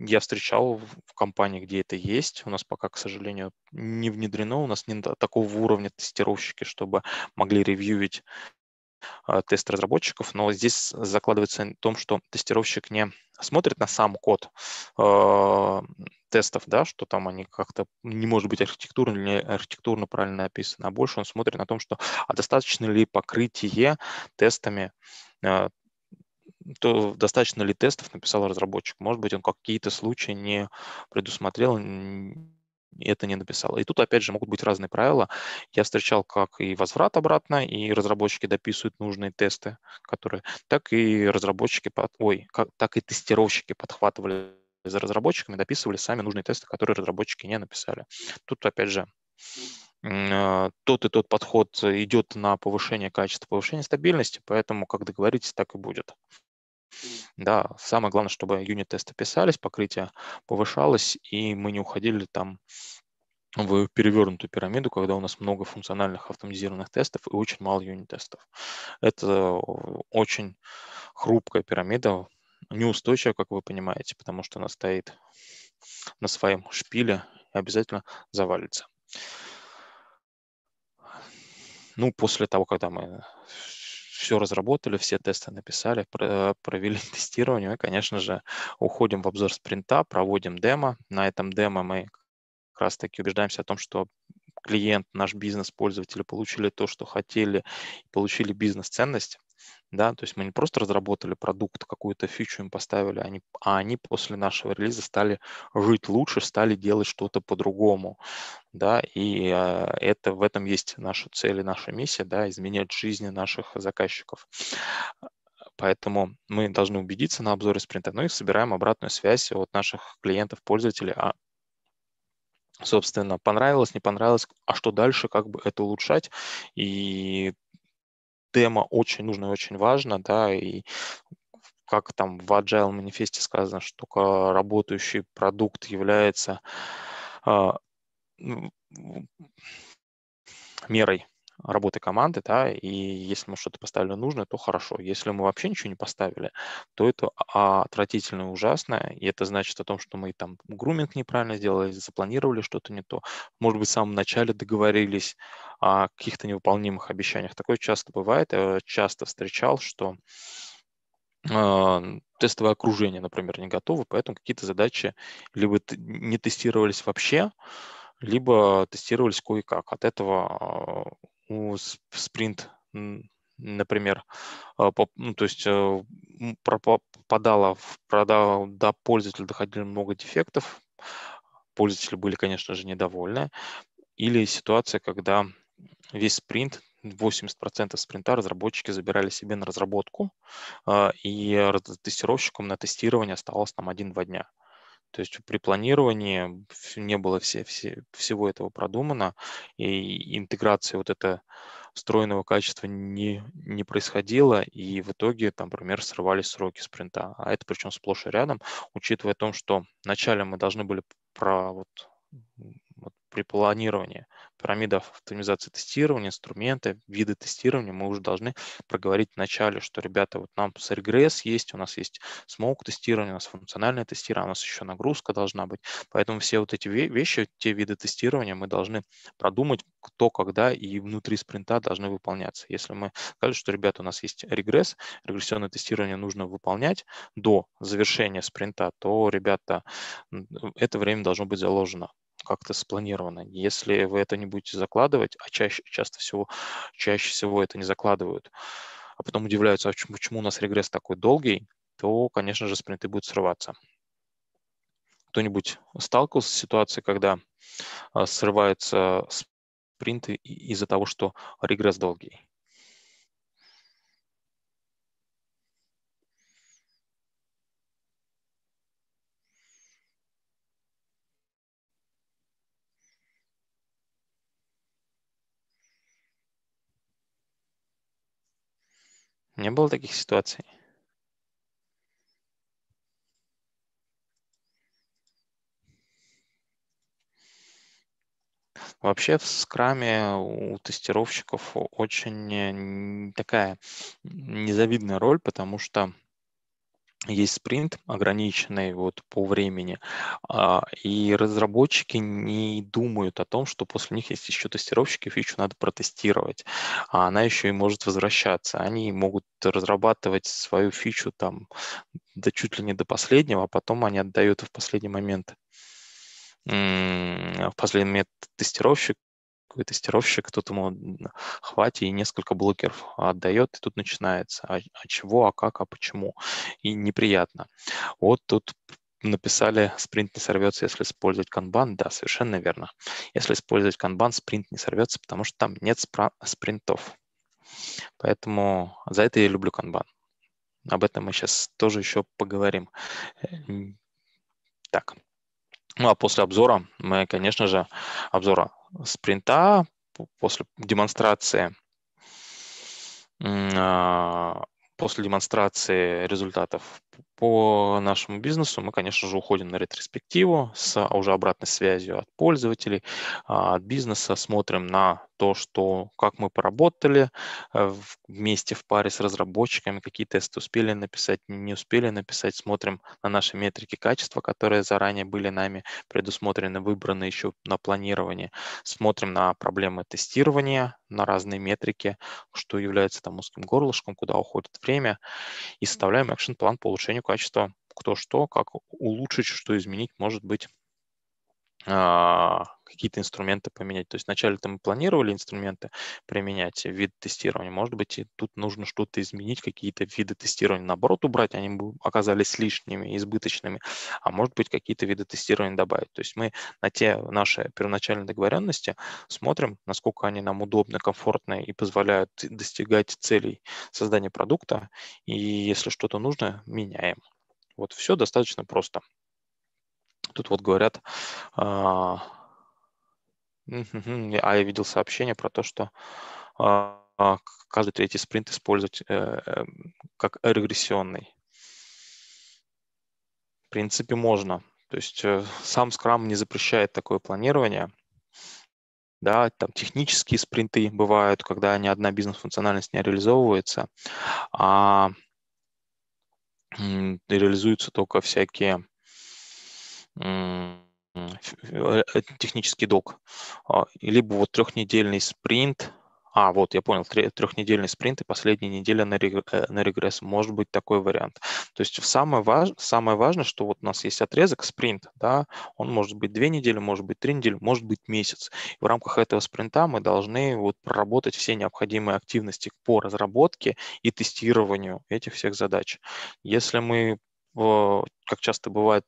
я встречал в компании, где это есть. У нас пока, к сожалению, не внедрено. У нас нет такого уровня тестировщики, чтобы могли ревьюить а, тест разработчиков. Но здесь закладывается в том, что тестировщик не смотрит на сам код э, тестов, да, что там они как-то не может быть архитектурно или архитектурно правильно написано. а больше он смотрит на том, что а достаточно ли покрытие тестами э, то достаточно ли тестов написал разработчик. Может быть, он какие-то случаи не предусмотрел, это не написала. И тут, опять же, могут быть разные правила. Я встречал как и возврат обратно, и разработчики дописывают нужные тесты, которые, так и разработчики, под, ой, как, так и тестировщики подхватывали за разработчиками, дописывали сами нужные тесты, которые разработчики не написали. Тут, опять же, а, тот и тот подход идет на повышение качества, повышение стабильности, поэтому как договоритесь, так и будет. Да, самое главное, чтобы юнит-тесты писались, покрытие повышалось, и мы не уходили там в перевернутую пирамиду, когда у нас много функциональных автоматизированных тестов и очень мало юнит-тестов. Это очень хрупкая пирамида, неустойчивая, как вы понимаете, потому что она стоит на своем шпиле и обязательно завалится. Ну, после того, когда мы все разработали, все тесты написали, провели тестирование, и, конечно же, уходим в обзор спринта, проводим демо. На этом демо мы как раз таки убеждаемся о том, что клиент, наш бизнес, пользователи получили то, что хотели, получили бизнес-ценность да, то есть мы не просто разработали продукт, какую-то фичу им поставили, они, а они после нашего релиза стали жить лучше, стали делать что-то по-другому, да, и а, это, в этом есть наша цель и наша миссия, да, изменять жизни наших заказчиков. Поэтому мы должны убедиться на обзоре спринта, ну и собираем обратную связь от наших клиентов, пользователей, а собственно, понравилось, не понравилось, а что дальше, как бы это улучшать. И демо очень нужно и очень важно, да, и как там в Agile манифесте сказано, что только работающий продукт является а, мерой работы команды, да, и если мы что-то поставили нужное, то хорошо. Если мы вообще ничего не поставили, то это отвратительно и ужасно, и это значит о том, что мы там груминг неправильно сделали, запланировали что-то не то, может быть, в самом начале договорились о каких-то невыполнимых обещаниях. Такое часто бывает, я э, часто встречал, что а, тестовое окружение, например, не готово, поэтому какие-то задачи либо не тестировались вообще, либо тестировались кое-как. От этого а, у спринт, например, а, ну, то есть а, попадало продал, до пользователя доходили много дефектов, пользователи были, конечно же, недовольны, или ситуация, когда весь спринт 80% спринта разработчики забирали себе на разработку, а, и тестировщикам на тестирование оставалось там 1-2 дня. То есть при планировании не было все, все, всего этого продумано, и интеграция вот это встроенного качества не, не происходило, и в итоге, там, например, срывались сроки спринта. А это причем сплошь и рядом, учитывая то, что вначале мы должны были про вот при планировании пирамидов автоматизации тестирования, инструменты, виды тестирования мы уже должны проговорить вначале, что, ребята, вот нам с регресс есть, у нас есть смог тестирование, у нас функциональное тестирование, у нас еще нагрузка должна быть. Поэтому все вот эти вещи, те виды тестирования мы должны продумать, кто, когда и внутри спринта должны выполняться. Если мы сказали, что, ребята, у нас есть регресс, регрессионное тестирование нужно выполнять до завершения спринта, то, ребята, это время должно быть заложено как-то спланировано. Если вы это не будете закладывать, а чаще, часто всего, чаще всего это не закладывают, а потом удивляются, а почему, почему у нас регресс такой долгий, то, конечно же, спринты будут срываться. Кто-нибудь сталкивался с ситуацией, когда а, срываются спринты из-за того, что регресс долгий? Не было таких ситуаций? Вообще в скраме у тестировщиков очень э, такая незавидная роль, потому что есть спринт, ограниченный вот по времени, а, и разработчики не думают о том, что после них есть еще тестировщики, фичу надо протестировать, а она еще и может возвращаться. Они могут разрабатывать свою фичу там до чуть ли не до последнего, а потом они отдают в последний момент в последний момент тестировщик какой-то тестировщик, кто-то ему хватит и несколько блокеров отдает, и тут начинается, а, а чего, а как, а почему, и неприятно. Вот тут написали, спринт не сорвется, если использовать Kanban. Да, совершенно верно. Если использовать Kanban, спринт не сорвется, потому что там нет спра- спринтов. Поэтому за это я люблю Kanban. Об этом мы сейчас тоже еще поговорим. Так, ну а после обзора мы, конечно же, обзора спринта, после демонстрации, а, после демонстрации результатов по нашему бизнесу мы, конечно же, уходим на ретроспективу с а, уже обратной связью от пользователей, а, от бизнеса, смотрим на то, что как мы поработали э, вместе в паре с разработчиками, какие тесты успели написать, не успели написать, смотрим на наши метрики качества, которые заранее были нами предусмотрены, выбраны еще на планирование, смотрим на проблемы тестирования, на разные метрики, что является там узким горлышком, куда уходит время, и составляем экшен-план по улучшению улучшению качества. Кто что, как улучшить, что изменить, может быть а, какие-то инструменты поменять. То есть вначале-то мы планировали инструменты применять, э, вид тестирования. Может быть, и тут нужно что-то изменить, какие-то виды тестирования наоборот убрать, они бы оказались лишними, избыточными, а может быть, какие-то виды тестирования добавить. То есть мы на те наши первоначальные договоренности смотрим, насколько они нам удобны, комфортны и позволяют достигать целей создания продукта, и если что-то нужно, меняем. Вот все достаточно просто. Тут вот говорят, а, а я видел сообщение про то, что а, а, каждый третий спринт использовать э, эм, как регрессионный. В принципе, можно. То есть э, сам Scrum не запрещает такое планирование. Да, там технические спринты бывают, когда ни одна бизнес-функциональность не реализовывается, а реализуются только всякие Э, э, технический док, а, либо вот трехнедельный спринт, а, вот, я понял, трехнедельный спринт и последняя неделя на, э, на регресс. Может быть такой вариант. То есть самое, важ, самое важное, что вот у нас есть отрезок, спринт, да, он может быть две недели, может быть три недели, может быть месяц. И в рамках этого спринта мы должны вот проработать все необходимые активности по разработке и тестированию этих всех задач. Если мы как часто бывает,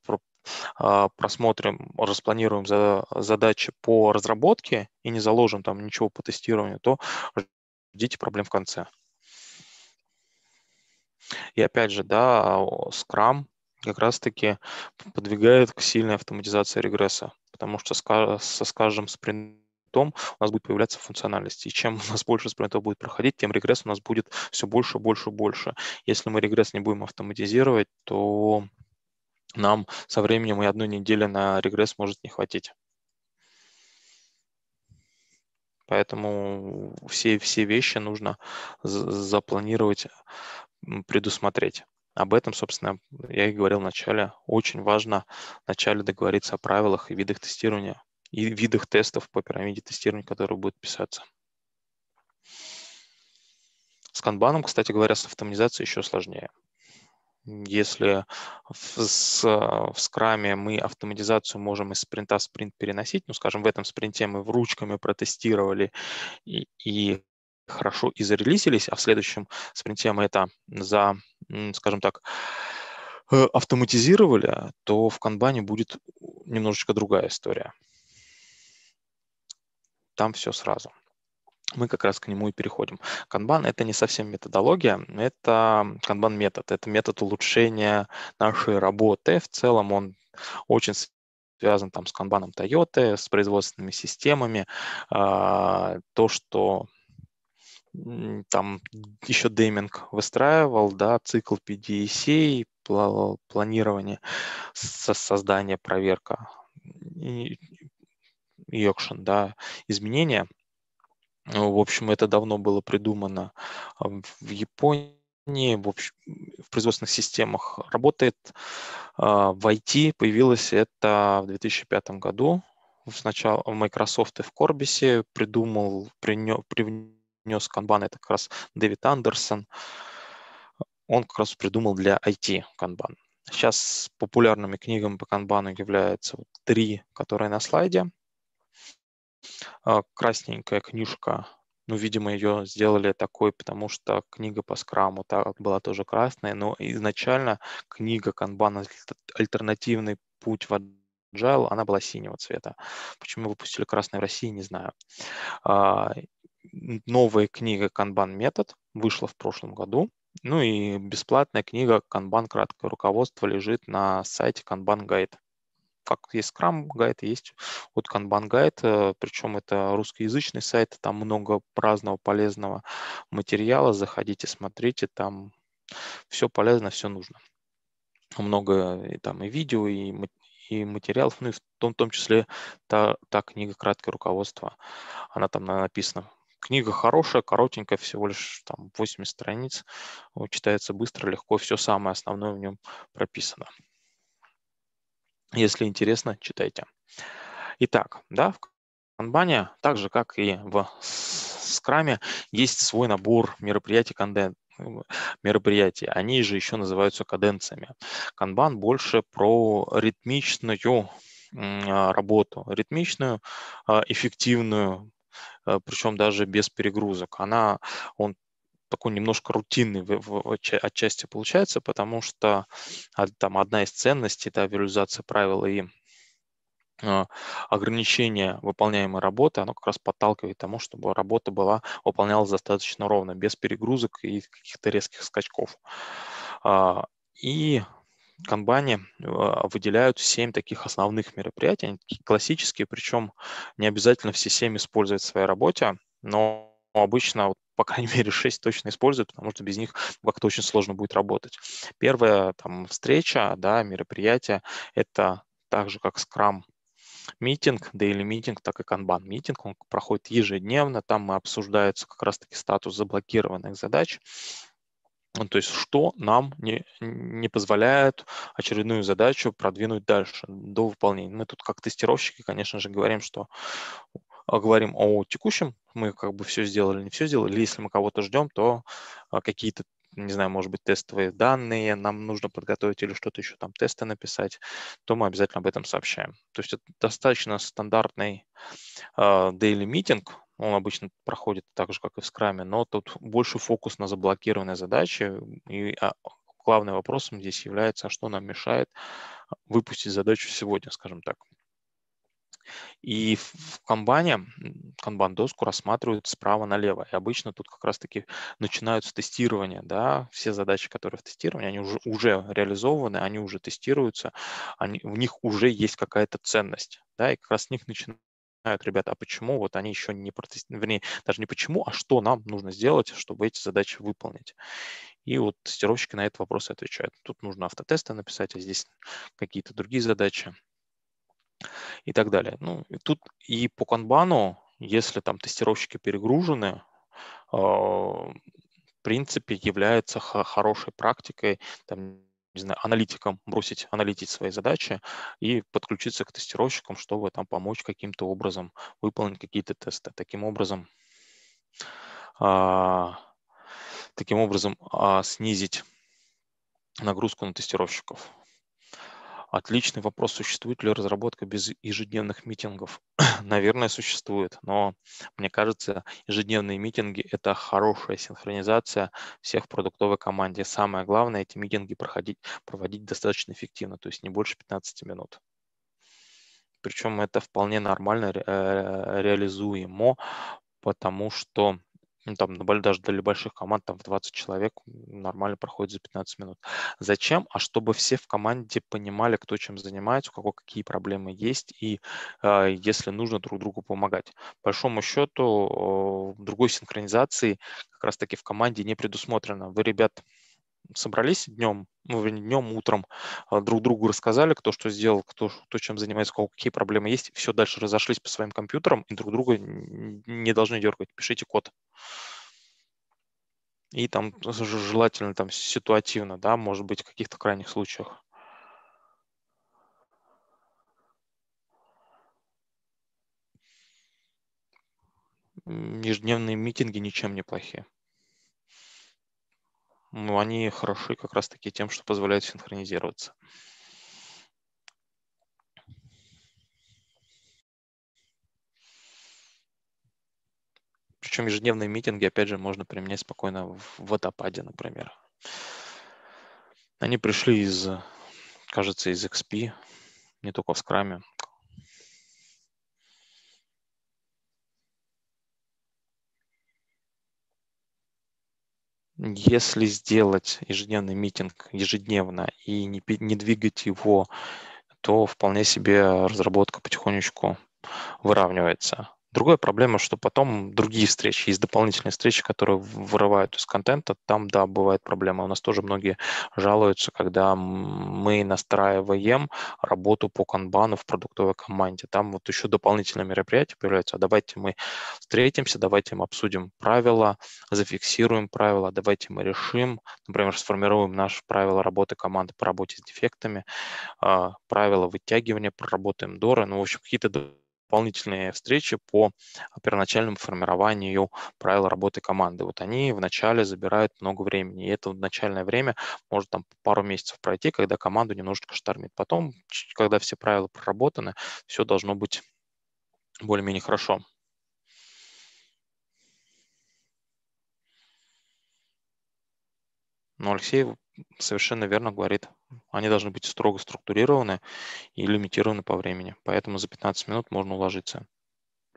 а, просмотрим, распланируем за задачи по разработке и не заложим там ничего по тестированию, то ждите проблем в конце. И опять же, да, Scrum как раз-таки подвигает к сильной автоматизации регресса, потому что со, скажем, спринтом у нас будет появляться функциональность. И чем у нас больше спринтов будет проходить, тем регресс у нас будет все больше, больше, больше. Если мы регресс не будем автоматизировать, то нам со временем и одной недели на регресс может не хватить. Поэтому все, все вещи нужно запланировать, предусмотреть. Об этом, собственно, я и говорил в начале. Очень важно вначале договориться о правилах и видах тестирования, и видах тестов по пирамиде тестирования, которые будут писаться. С канбаном, кстати говоря, с автоматизацией еще сложнее. Если в, с, а, в скраме мы автоматизацию можем из спринта в спринт переносить, ну, скажем, в этом спринте мы в ручками протестировали и, и хорошо и зарелизились, а в следующем спринте мы это за, скажем так, э, автоматизировали, то в канбане будет немножечко другая история. Там все сразу мы как раз к нему и переходим. Канбан — это не совсем методология, это канбан-метод, это метод улучшения нашей работы. В целом он очень связан там с канбаном Toyota, с производственными системами. А, то, что там еще Дейминг выстраивал, да, цикл PDEC, планирование, создание, проверка и, и экшен, да, изменения — Э, в общем, это давно было придумано а, в Японии в, общем, в производственных системах работает. А, в IT появилось это в 2005 году. Сначала Microsoft и в Корбисе придумал, привнес канбан, это как раз Дэвид Андерсон. Он как раз придумал для IT канбан. Сейчас популярными книгами по канбану являются три, которые на слайде. А, красненькая книжка. Ну, видимо, ее сделали такой, потому что книга по скраму так, была тоже красная, но изначально книга Kanban «Альтернативный путь в Agile», она была синего цвета. Почему выпустили красную в России, не знаю. А, новая книга «Kanban метод» вышла в прошлом году. Ну и бесплатная книга «Kanban. Краткое руководство» лежит на сайте Kanban Guide как есть Scrum Guide, есть вот Kanban Guide, э, причем это русскоязычный сайт, там много разного полезного материала, заходите, смотрите, там все полезно, все нужно. Много и там и видео, и, и материалов, ну и в том, в том числе та, та книга «Краткое руководство», она там написана. Книга хорошая, коротенькая, всего лишь там 80 страниц, читается быстро, легко, все самое основное в нем прописано. Если интересно, читайте. Итак, да, в Kanban, так же как и в скраме, есть свой набор мероприятий контент мероприятий. Они же еще называются каденциями. Канбан больше про ритмичную а, работу, ритмичную, а, эффективную, а, причем даже без перегрузок. Она, он такой немножко рутинный в, в, в, отчасти получается, потому что а, там одна из ценностей, да, вирусизация правила и а, ограничение выполняемой работы, оно как раз подталкивает к тому, чтобы работа была, выполнялась достаточно ровно, без перегрузок и каких-то резких скачков. А, и Канбане выделяют 7 таких основных мероприятий, они такие классические, причем не обязательно все 7 использовать в своей работе, но обычно по крайней мере, 6 точно используют, потому что без них как-то очень сложно будет работать. Первая там, встреча, да, мероприятие – это так же, как Scrum митинг, daily митинг, так и канбан митинг, он проходит ежедневно, там мы обсуждается как раз-таки статус заблокированных задач, ну, то есть что нам не, не позволяет очередную задачу продвинуть дальше до выполнения. Мы тут как тестировщики, конечно же, говорим, что а, говорим о текущем, мы как бы все сделали, не все сделали, или если мы кого-то ждем, то а, какие-то не знаю, может быть, тестовые данные нам нужно подготовить или что-то еще там, тесты написать, то мы обязательно об этом сообщаем. То есть это достаточно стандартный э, daily митинг, он обычно проходит так же, как и в скраме, но тут больше фокус на заблокированные задачи, и а, главным вопросом здесь является, а что нам мешает выпустить задачу сегодня, скажем так. И в комбане канбан-доску рассматривают справа налево. И обычно тут как раз-таки начинаются тестирования. Да? Все задачи, которые в тестировании, они уже, уже реализованы, они уже тестируются, они, в них уже есть какая-то ценность. Да? И как раз с них начинают ребята, а почему вот они еще не протестировали, вернее, даже не почему, а что нам нужно сделать, чтобы эти задачи выполнить. И вот тестировщики на этот вопрос отвечают. Тут нужно автотесты написать, а здесь какие-то другие задачи и так далее. Ну, и тут и по канбану, если там тестировщики перегружены, а, в принципе, является хорошей практикой там, не знаю, аналитикам, бросить аналитить свои задачи и подключиться к тестировщикам, чтобы там помочь каким-то образом выполнить какие-то тесты. Таким образом, а, таким образом а, снизить нагрузку на тестировщиков. Отличный вопрос, существует ли разработка без ежедневных митингов? Наверное, существует, но мне кажется, ежедневные митинги – это хорошая синхронизация всех продуктовой команде. Самое главное – эти митинги проходить, проводить достаточно эффективно, то есть не больше 15 минут. Причем это вполне нормально ре э, реализуемо, потому что ну, там даже для больших команд, там в 20 человек нормально проходит за 15 минут. Зачем? А чтобы все в команде понимали, кто чем занимается, у кого какие проблемы есть, и э, если нужно друг другу помогать. По большому счету, э, другой синхронизации как раз-таки в команде не предусмотрено. Вы, ребят, собрались днем, ну, днем, утром, а, друг другу рассказали, кто что сделал, кто, кто чем занимается, кого какие проблемы есть, все дальше разошлись по своим компьютерам и друг друга не должны дергать. Пишите код. И там желательно там ситуативно, да, может быть, в каких-то крайних случаях. Ежедневные митинги ничем не плохие ну, они хороши как раз-таки тем, что позволяют синхронизироваться. Причем ежедневные митинги, опять же, можно применять спокойно в водопаде, например. Они пришли из, кажется, из XP, не только в скраме. Если сделать ежедневный митинг ежедневно и не, не двигать его, то вполне себе разработка потихонечку выравнивается. Другая проблема, что потом другие встречи, есть дополнительные встречи, которые вырывают из контента, там, да, бывает проблема. У нас тоже многие жалуются, когда мы настраиваем работу по канбану в продуктовой команде. Там вот еще дополнительные мероприятия появляются. А давайте мы встретимся, давайте мы обсудим правила, зафиксируем правила, давайте мы решим, например, сформируем наши правила работы команды по работе с дефектами, а, правила вытягивания, проработаем доры, ну, в общем, какие-то дополнительные встречи по первоначальному формированию правил работы команды. Вот они вначале забирают много времени, и это начальное время может там пару месяцев пройти, когда команду немножечко штормит. Потом, когда все правила проработаны, все должно быть более-менее хорошо. Но Алексей совершенно верно говорит, они должны быть строго структурированы и лимитированы по времени. Поэтому за 15 минут можно уложиться.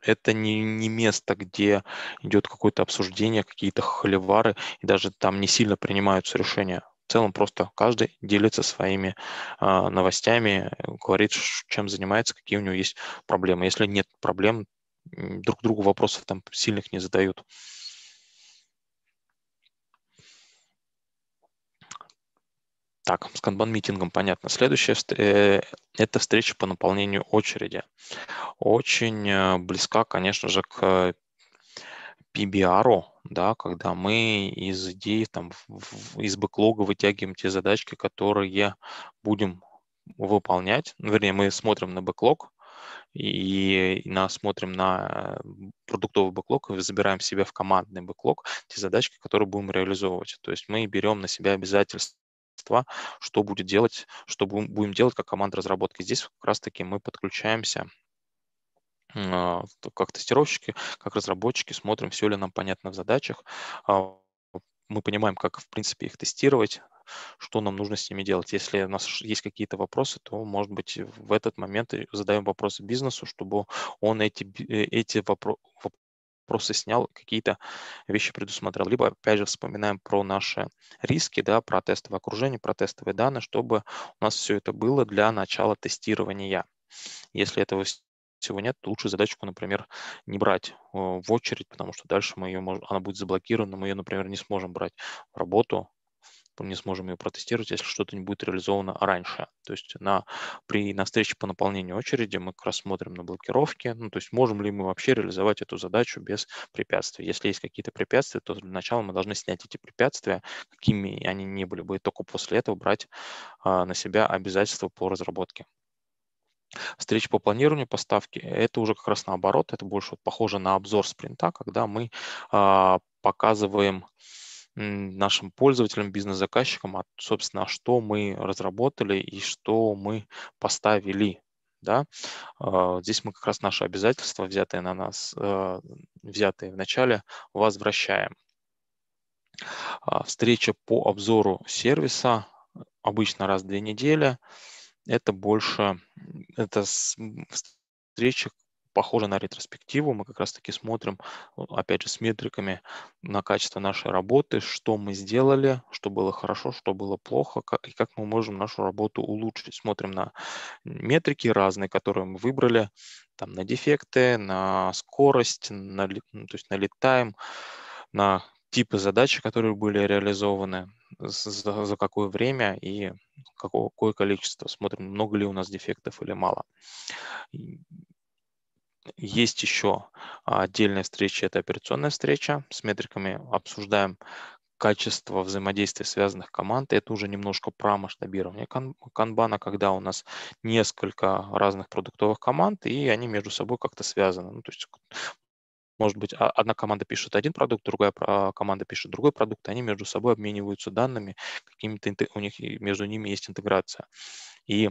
Это не, не место, где идет какое-то обсуждение, какие-то холивары, и даже там не сильно принимаются решения. В целом просто каждый делится своими э, новостями, говорит, чем занимается, какие у него есть проблемы. Если нет проблем, друг другу вопросов там сильных не задают. Так, с канбан-митингом понятно. Следующая э, – это встреча по наполнению очереди. Очень э, близка, конечно же, к PBR, э, да, когда мы из идеи там, из бэклога вытягиваем те задачки, которые будем выполнять. Ну, вернее, мы смотрим на бэклог, и, и на, смотрим на э, продуктовый бэклог и забираем себе в командный бэклог те задачки, которые будем реализовывать. То есть мы берем на себя обязательства мастерства, что будет делать, что будем делать как команда разработки. Здесь как раз-таки мы подключаемся а, как тестировщики, как разработчики, смотрим, все ли нам понятно в задачах. А, мы понимаем, как, в принципе, их тестировать, что нам нужно с ними делать. Если у нас есть какие-то вопросы, то, может быть, в этот момент задаем вопросы бизнесу, чтобы он эти, э, эти вопросы просто снял какие-то вещи, предусмотрел. Либо, опять же, вспоминаем про наши риски, да, про тестовое окружение, про тестовые данные, чтобы у нас все это было для начала тестирования. Если этого всего нет, то лучше задачку, например, не брать э, в очередь, потому что дальше мы ее, она будет заблокирована, мы ее, например, не сможем брать в работу, Типа, мы сможем ее протестировать, если что-то не будет реализовано раньше. То есть на, при, на встрече по наполнению очереди мы как раз смотрим на блокировки, ну, то есть можем ли мы вообще реализовать эту задачу без препятствий. Если есть какие-то препятствия, то для начала мы должны снять эти препятствия, какими они ни были бы, и только после этого брать а, на себя обязательства по разработке. Встреча по планированию поставки – это уже как раз наоборот, это больше вот похоже на обзор спринта, когда мы а, показываем, нашим пользователям, бизнес-заказчикам, а, собственно, а что мы разработали и что мы поставили. Да? А, здесь мы как раз наши обязательства, взятые на нас, э, взятые в начале, возвращаем. А, встреча по обзору сервиса обычно раз в две недели. Это больше это встреча, похоже на ретроспективу. Мы как раз-таки смотрим, ну, опять же, с метриками на качество нашей работы, что мы сделали, что было хорошо, что было плохо, как, и как мы можем нашу работу улучшить. Смотрим на метрики разные, которые мы выбрали, там, на дефекты, на скорость, на, ну, то есть на летаем, на типы задач, которые были реализованы, за, за какое время и какое количество. Смотрим, много ли у нас дефектов или мало. Есть еще отдельная встреча, это операционная встреча с метриками. Обсуждаем качество взаимодействия связанных команд. Это уже немножко про масштабирование канбана, когда у нас несколько разных продуктовых команд, и они между собой как-то связаны. Ну, то есть может быть, а, одна команда пишет один продукт, другая команда пишет другой продукт, они между собой обмениваются данными, какими-то у них между ними есть интеграция. И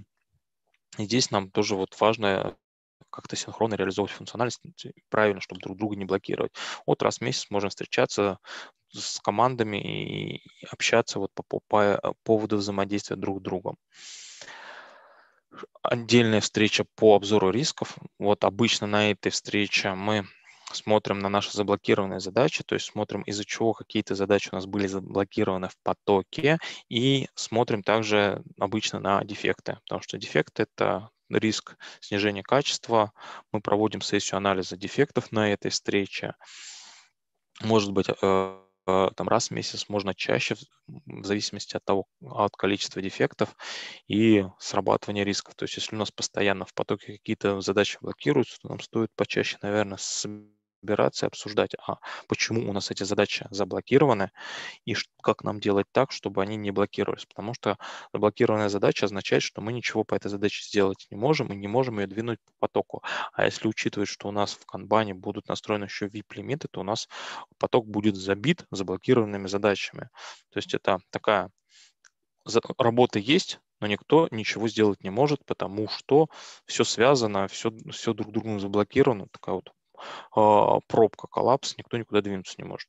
здесь нам тоже вот важно как-то синхронно реализовывать функциональность правильно, чтобы друг друга не блокировать. Вот раз в месяц можно встречаться с командами и общаться вот по, по, по э, поводу взаимодействия друг с другом отдельная встреча по обзору рисков. Вот обычно на этой встрече мы смотрим на наши заблокированные задачи, то есть смотрим, из-за чего какие-то задачи у нас были заблокированы в потоке, и смотрим также обычно на дефекты, потому что дефект – это риск снижения качества. Мы проводим сессию анализа дефектов на этой встрече. Может быть, э, э, там раз в месяц, можно чаще, в зависимости от того, от количества дефектов и срабатывания рисков. То есть если у нас постоянно в потоке какие-то задачи блокируются, то нам стоит почаще, наверное, собираться и обсуждать, а почему у нас эти задачи заблокированы и как нам делать так, чтобы они не блокировались. Потому что заблокированная задача означает, что мы ничего по этой задаче сделать не можем и не можем ее двинуть по потоку. А если учитывать, что у нас в канбане будут настроены еще VIP-лимиты, то у нас поток будет забит заблокированными задачами. То есть это такая работа есть, но никто ничего сделать не может, потому что все связано, все, все друг другу заблокировано. Такая вот а, пробка, коллапс, никто никуда двинуться не может.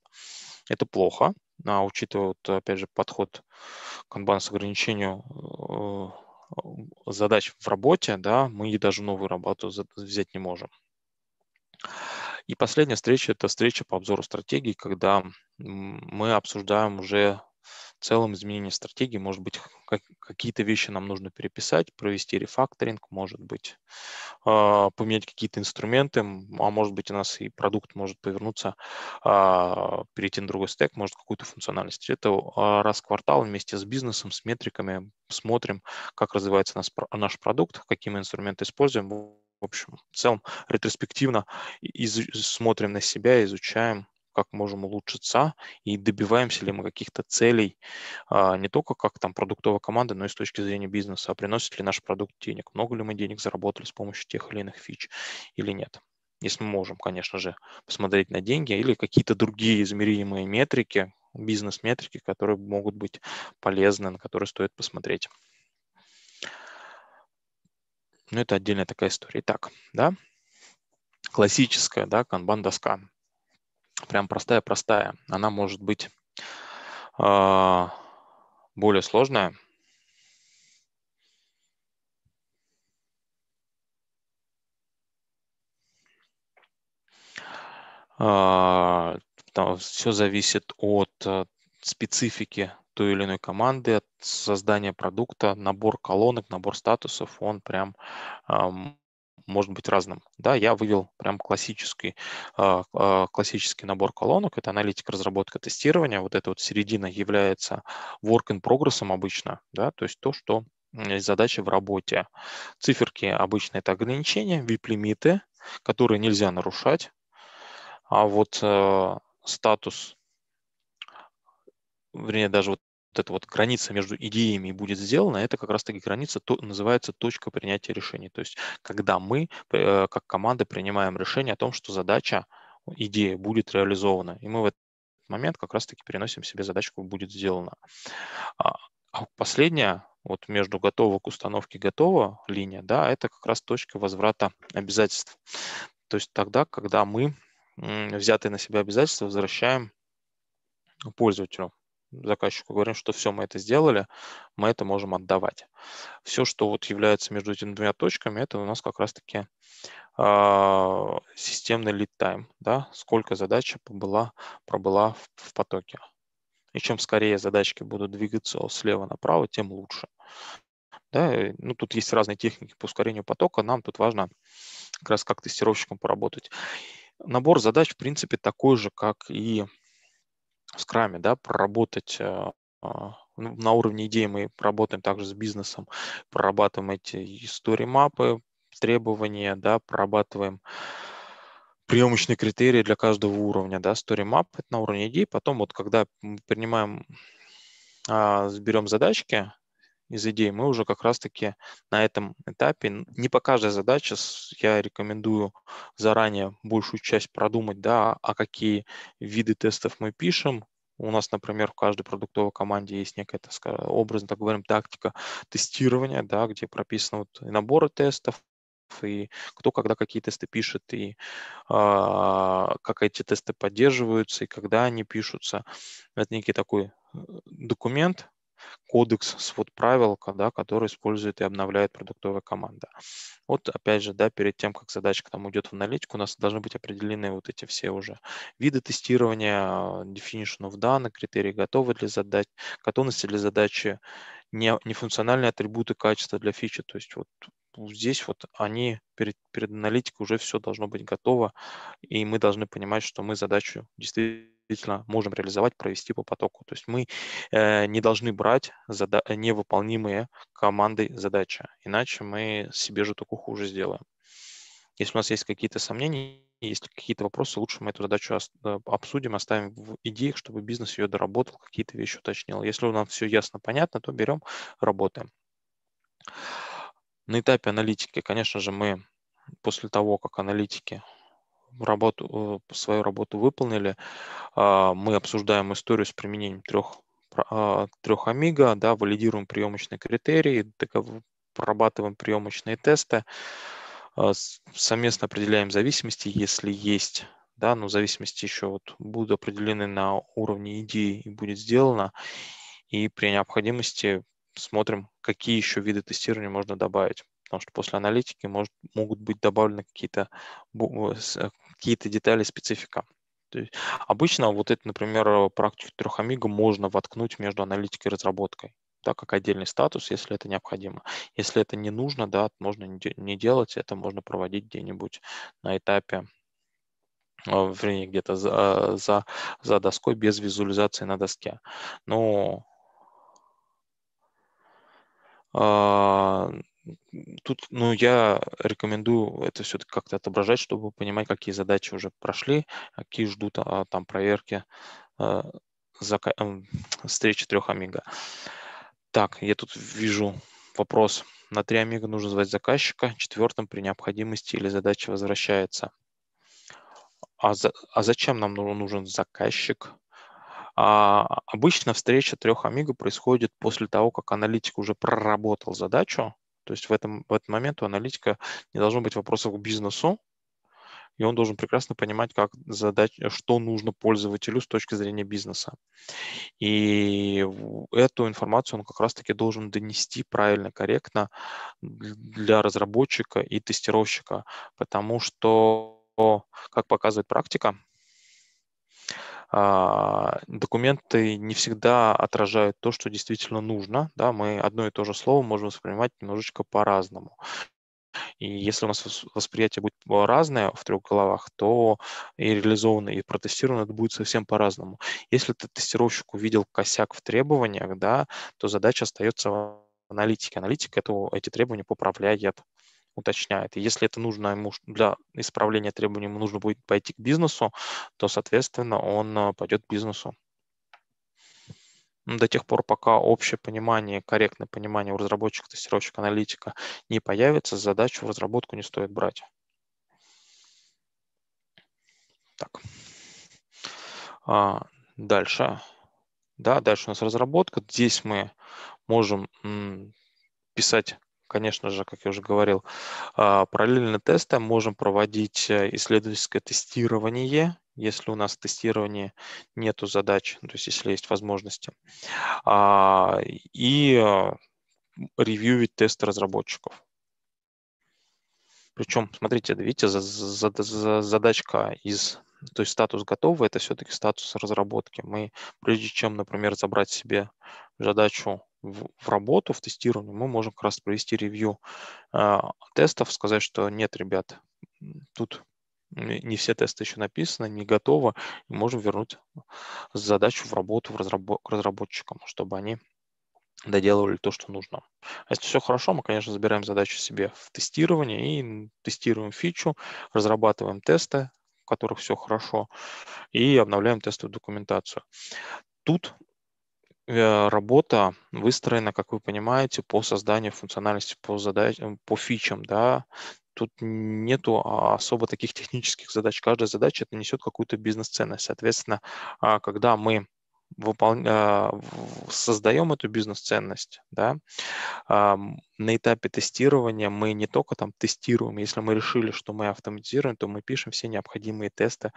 Это плохо, а учитывая, вот, опять же, подход канбан с ограничением э, задач в работе, да, мы даже новую работу взять не можем. И последняя встреча – это встреча по обзору стратегии, когда мы обсуждаем уже в целом изменение стратегии, может быть, как, какие-то вещи нам нужно переписать, провести рефакторинг, может быть, э, поменять какие-то инструменты, а может быть, у нас и продукт может повернуться, э, перейти на другой стек, может, какую-то функциональность. Это а, раз в квартал вместе с бизнесом, с метриками смотрим, как развивается наш, наш продукт, какие мы инструменты используем. В общем, в целом, ретроспективно из, смотрим на себя, изучаем, как можем улучшиться и добиваемся ли мы каких-то целей а, не только как там продуктовая команда, но и с точки зрения бизнеса, а приносит ли наш продукт денег, много ли мы денег заработали с помощью тех или иных фич или нет. Если мы можем, конечно же, посмотреть на деньги или какие-то другие измеримые метрики, бизнес-метрики, которые могут быть полезны, на которые стоит посмотреть. Но ну, это отдельная такая история. Итак, да, классическая, да, канбан-доска прям простая-простая. Она может быть э, более сложная. Э, а, все зависит от а, специфики той или иной команды, от создания продукта, набор колонок, набор статусов, он прям может быть разным. Да, я вывел прям классический, а, а, классический набор колонок. Это аналитика, разработка, тестирование. Вот эта вот середина является work in progress обычно, да, то есть то, что задачи в работе. Циферки обычно это ограничения, вип-лимиты, которые нельзя нарушать. А вот э, статус, вернее, даже вот вот эта вот граница между идеями будет сделана, это как раз-таки граница то, называется точка принятия решений. То есть когда мы э, как команда принимаем решение о том, что задача, идея будет реализована. И мы в этот момент как раз-таки переносим себе задачку «будет сделано». А, а последняя, вот между готово к установке готова линия, да, это как раз точка возврата обязательств. То есть тогда, когда мы взятые на себя обязательства возвращаем пользователю заказчику говорим, что все, мы это сделали, мы это можем отдавать. Все, что вот является между этими двумя точками, это у нас как раз-таки э, а, системный lead time, да, сколько задача побыла, пробыла в, в потоке. И чем скорее задачки будут двигаться слева направо, тем лучше. Да, ну, тут есть разные техники по ускорению потока, нам тут важно как раз как тестировщикам поработать. Набор задач, в принципе, такой же, как и в скраме, да, проработать а, а, ну, на уровне идеи мы работаем также с бизнесом, прорабатываем эти истории мапы, требования, да, прорабатываем приемочные критерии для каждого уровня, да, story map это на уровне идей, потом вот когда мы принимаем, а, берем задачки, из идей, мы уже как раз-таки на этом этапе, не по каждой задаче, я рекомендую заранее большую часть продумать, да, а какие виды тестов мы пишем, у нас, например, в каждой продуктовой команде есть некая, так сказать, образно так говорим, тактика тестирования, да, где прописаны вот наборы тестов, и кто когда какие тесты пишет, и э, как эти тесты поддерживаются, и когда они пишутся. Это некий такой э, документ, кодекс свод правил, да, который использует и обновляет продуктовая команда. Вот опять же, да, перед тем, как задачка там уйдет в аналитику, у нас должны быть определены вот эти все уже виды тестирования, definition of done, критерии готовы для задач, готовности для задачи, не, нефункциональные атрибуты качества для фичи. То есть вот здесь вот они перед, перед аналитикой уже все должно быть готово, и мы должны понимать, что мы задачу действительно действительно можем реализовать, провести по потоку. То есть мы э, не должны брать зада- невыполнимые командой задачи, иначе мы себе же только хуже сделаем. Если у нас есть какие-то сомнения, есть какие-то вопросы, лучше мы эту задачу э, обсудим, оставим в идеях, чтобы бизнес ее доработал, какие-то вещи уточнил. Если у нас все ясно, понятно, то берем, работаем. На этапе аналитики, конечно же, мы после того, как аналитики работу, э, свою работу выполнили. А, мы обсуждаем историю с применением трех, а, трех амиго да, валидируем приемочные критерии, прорабатываем приемочные тесты, а, совместно определяем зависимости, если есть да, но зависимости еще вот будут определены на уровне идеи и будет сделано. И при необходимости смотрим, какие еще виды тестирования можно добавить. Потому что после аналитики может, могут быть добавлены какие-то э, э, какие-то детали, специфика. То есть обычно вот это, например, э, практику трехомига можно воткнуть между аналитикой и разработкой, да, как отдельный статус, если это необходимо. Если это не нужно, да, можно не делать, это можно проводить где-нибудь на этапе э, вернее, где-то за, э, за, за доской без визуализации на доске. Но а, тут, ну, я рекомендую это все-таки как-то отображать, чтобы понимать, какие задачи уже прошли, а какие ждут а, там проверки а, э, за, эм, встречи трех Амиго. Так, я тут вижу вопрос. На три Амиго нужно звать заказчика, четвертым при необходимости или задача возвращается. А, за, а зачем нам нужен заказчик? А, обычно встреча трех Амиго происходит после того, как аналитик уже проработал задачу, то есть в, этом, в этот момент у аналитика не должно быть вопросов к бизнесу, и он должен прекрасно понимать, как задать, что нужно пользователю с точки зрения бизнеса. И эту информацию он как раз-таки должен донести правильно, корректно для разработчика и тестировщика, потому что, как показывает практика, а, документы не всегда отражают то, что действительно нужно. Да? Мы одно и то же слово можем воспринимать немножечко по-разному. И если у нас восприятие будет разное в трех головах, то и реализовано, и протестировано это будет совсем по-разному. Если ты тестировщик увидел косяк в требованиях, да, то задача остается в аналитике. Аналитик эти требования поправляет уточняет. И если это нужно ему для исправления требований, ему нужно будет пойти к бизнесу, то, соответственно, он а, пойдет к бизнесу. До тех пор, пока общее понимание, корректное понимание у разработчика, тестировщика, аналитика не появится, задачу в разработку не стоит брать. Так. А, дальше. Да, дальше у нас разработка. Здесь мы можем писать конечно же, как я уже говорил, а, параллельно тестам можем проводить э, исследовательское тестирование, если у нас тестирование тестировании нет задач, ну, то есть если есть возможности, а, и э, ревьюить тесты разработчиков. Причем, смотрите, видите, задачка из то есть статус готовый – это все-таки статус разработки. Мы, прежде чем, например, забрать себе задачу в, в работу, в тестирование, мы можем как раз провести ревью э, тестов, сказать, что нет, ребят, тут не все тесты еще написаны, не готовы, и можем вернуть задачу в работу в разработ- к разработчикам, чтобы они доделывали то, что нужно. А если все хорошо, мы, конечно, забираем задачу себе в тестирование и тестируем фичу, разрабатываем тесты, в которых все хорошо, и обновляем тестовую документацию. Тут Э, работа выстроена, как вы понимаете, по созданию функциональности, по, задач, э, по фичам, да, тут нету а, особо таких технических задач. Каждая задача это несет какую-то бизнес-ценность. Соответственно, а, когда мы а, создаем эту бизнес-ценность, да, на этапе тестирования мы не только там тестируем, если мы решили, что мы автоматизируем, то мы пишем все необходимые тесты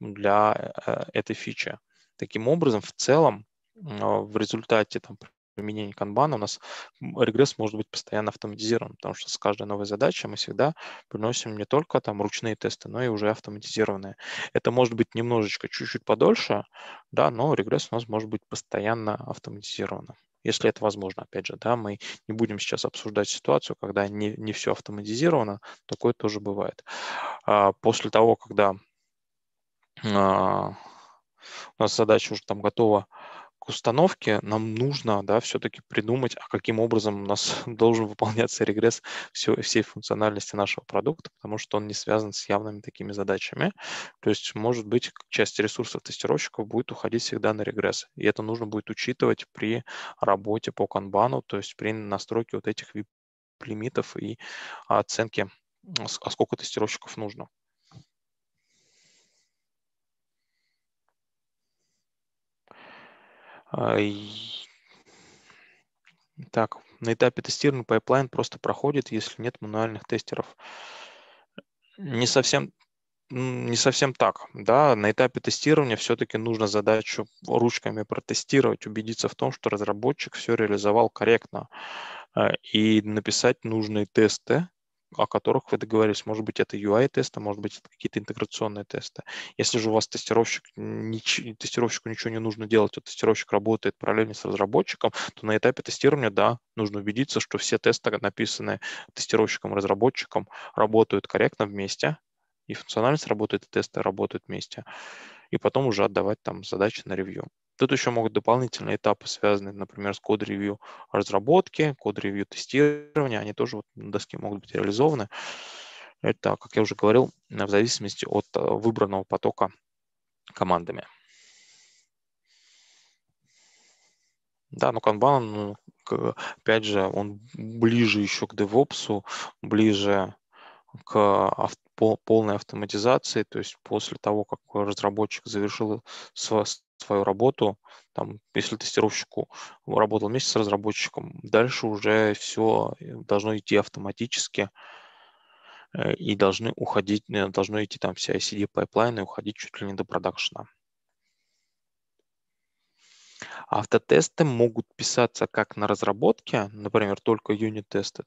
для э, этой фичи. Таким образом, в целом, а, в результате там, применения канбана у нас регресс может быть постоянно автоматизирован, потому что с каждой новой задачей мы всегда приносим не только там ручные тесты, но и уже автоматизированные. Это может быть немножечко, чуть-чуть подольше, да, но регресс у нас может быть постоянно автоматизирован. Если это возможно, опять же, да, мы не будем сейчас обсуждать ситуацию, когда не, не все автоматизировано, такое тоже бывает. А, после того, когда а, у нас задача уже там готова к установке, нам нужно да, все-таки придумать, а каким образом у нас должен выполняться регресс все, всей функциональности нашего продукта, потому что он не связан с явными такими задачами. То есть, может быть, часть ресурсов тестировщиков будет уходить всегда на регресс. И это нужно будет учитывать при работе по канбану, то есть при настройке вот этих лимитов и оценке, а сколько тестировщиков нужно. А, так, на этапе тестирования пайплайн просто проходит, если нет мануальных тестеров. Не совсем, не совсем так. Да? На этапе тестирования все-таки нужно задачу ручками протестировать, убедиться в том, что разработчик все реализовал корректно а, и написать нужные тесты, о которых вы договорились. Может быть, это UI-тесты, может быть, это какие-то интеграционные тесты. Если же у вас тестировщик, нич, тестировщику ничего не нужно делать, а тестировщик работает параллельно с разработчиком, то на этапе тестирования, да, нужно убедиться, что все тесты, написанные тестировщиком и разработчиком, работают корректно вместе, и функциональность работает, и тесты работают вместе. И потом уже отдавать там задачи на ревью. Тут еще могут дополнительные этапы, связанные, например, с код-ревью разработки, код-ревью тестирования, они тоже вот на доске могут быть реализованы. Это, как я уже говорил, в зависимости от э, выбранного потока командами. Да, но Kanban, ну, опять же, он ближе еще к DevOps, ближе к авто, полной автоматизации, то есть после того, как разработчик завершил свою работу, там, если тестировщику работал вместе с разработчиком, дальше уже все э, должно идти автоматически э, и должны уходить, э, должно идти там вся CICD пайплайны, уходить чуть ли не до продакшна Автотесты могут писаться как на разработке, например, только юнит-тесты,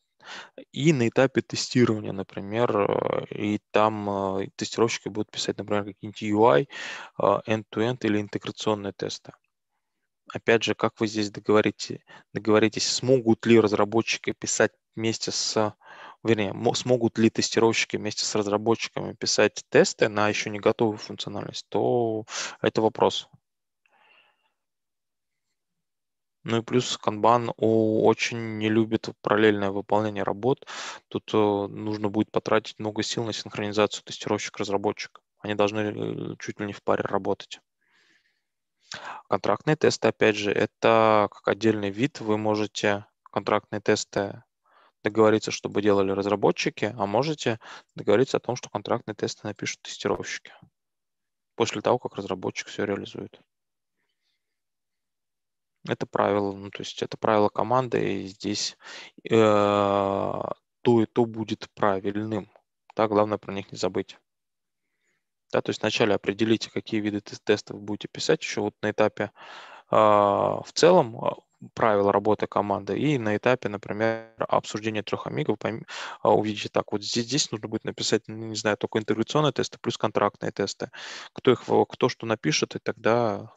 и на этапе тестирования, например, э, и там э, тестировщики будут писать, например, какие-нибудь UI, э, end-to-end или интеграционные тесты. Опять же, как вы здесь договорите, договоритесь, смогут ли разработчики писать вместе с вернее, смогут ли тестировщики вместе с разработчиками писать тесты на еще не готовую функциональность, то это вопрос. Ну и плюс Kanban очень не любит параллельное выполнение работ. Тут э, нужно будет потратить много сил на синхронизацию тестировщик-разработчик. Они должны э, чуть ли не в паре работать. Контрактные тесты, опять же, это как отдельный вид. Вы можете контрактные тесты договориться, чтобы делали разработчики, а можете договориться о том, что контрактные тесты напишут тестировщики после того, как разработчик все реализует. Это правило, ну, то есть это правило команды, и здесь э, то и то будет правильным. Да, главное про них не забыть. Да, то есть вначале определите, какие виды тестов будете писать еще вот на этапе э, в целом а, правила работы команды и на этапе, например, обсуждения трех амигов а, увидите так, вот здесь, здесь нужно будет написать, ну, не знаю, только интеграционные тесты плюс контрактные тесты, кто их, кто что напишет, и тогда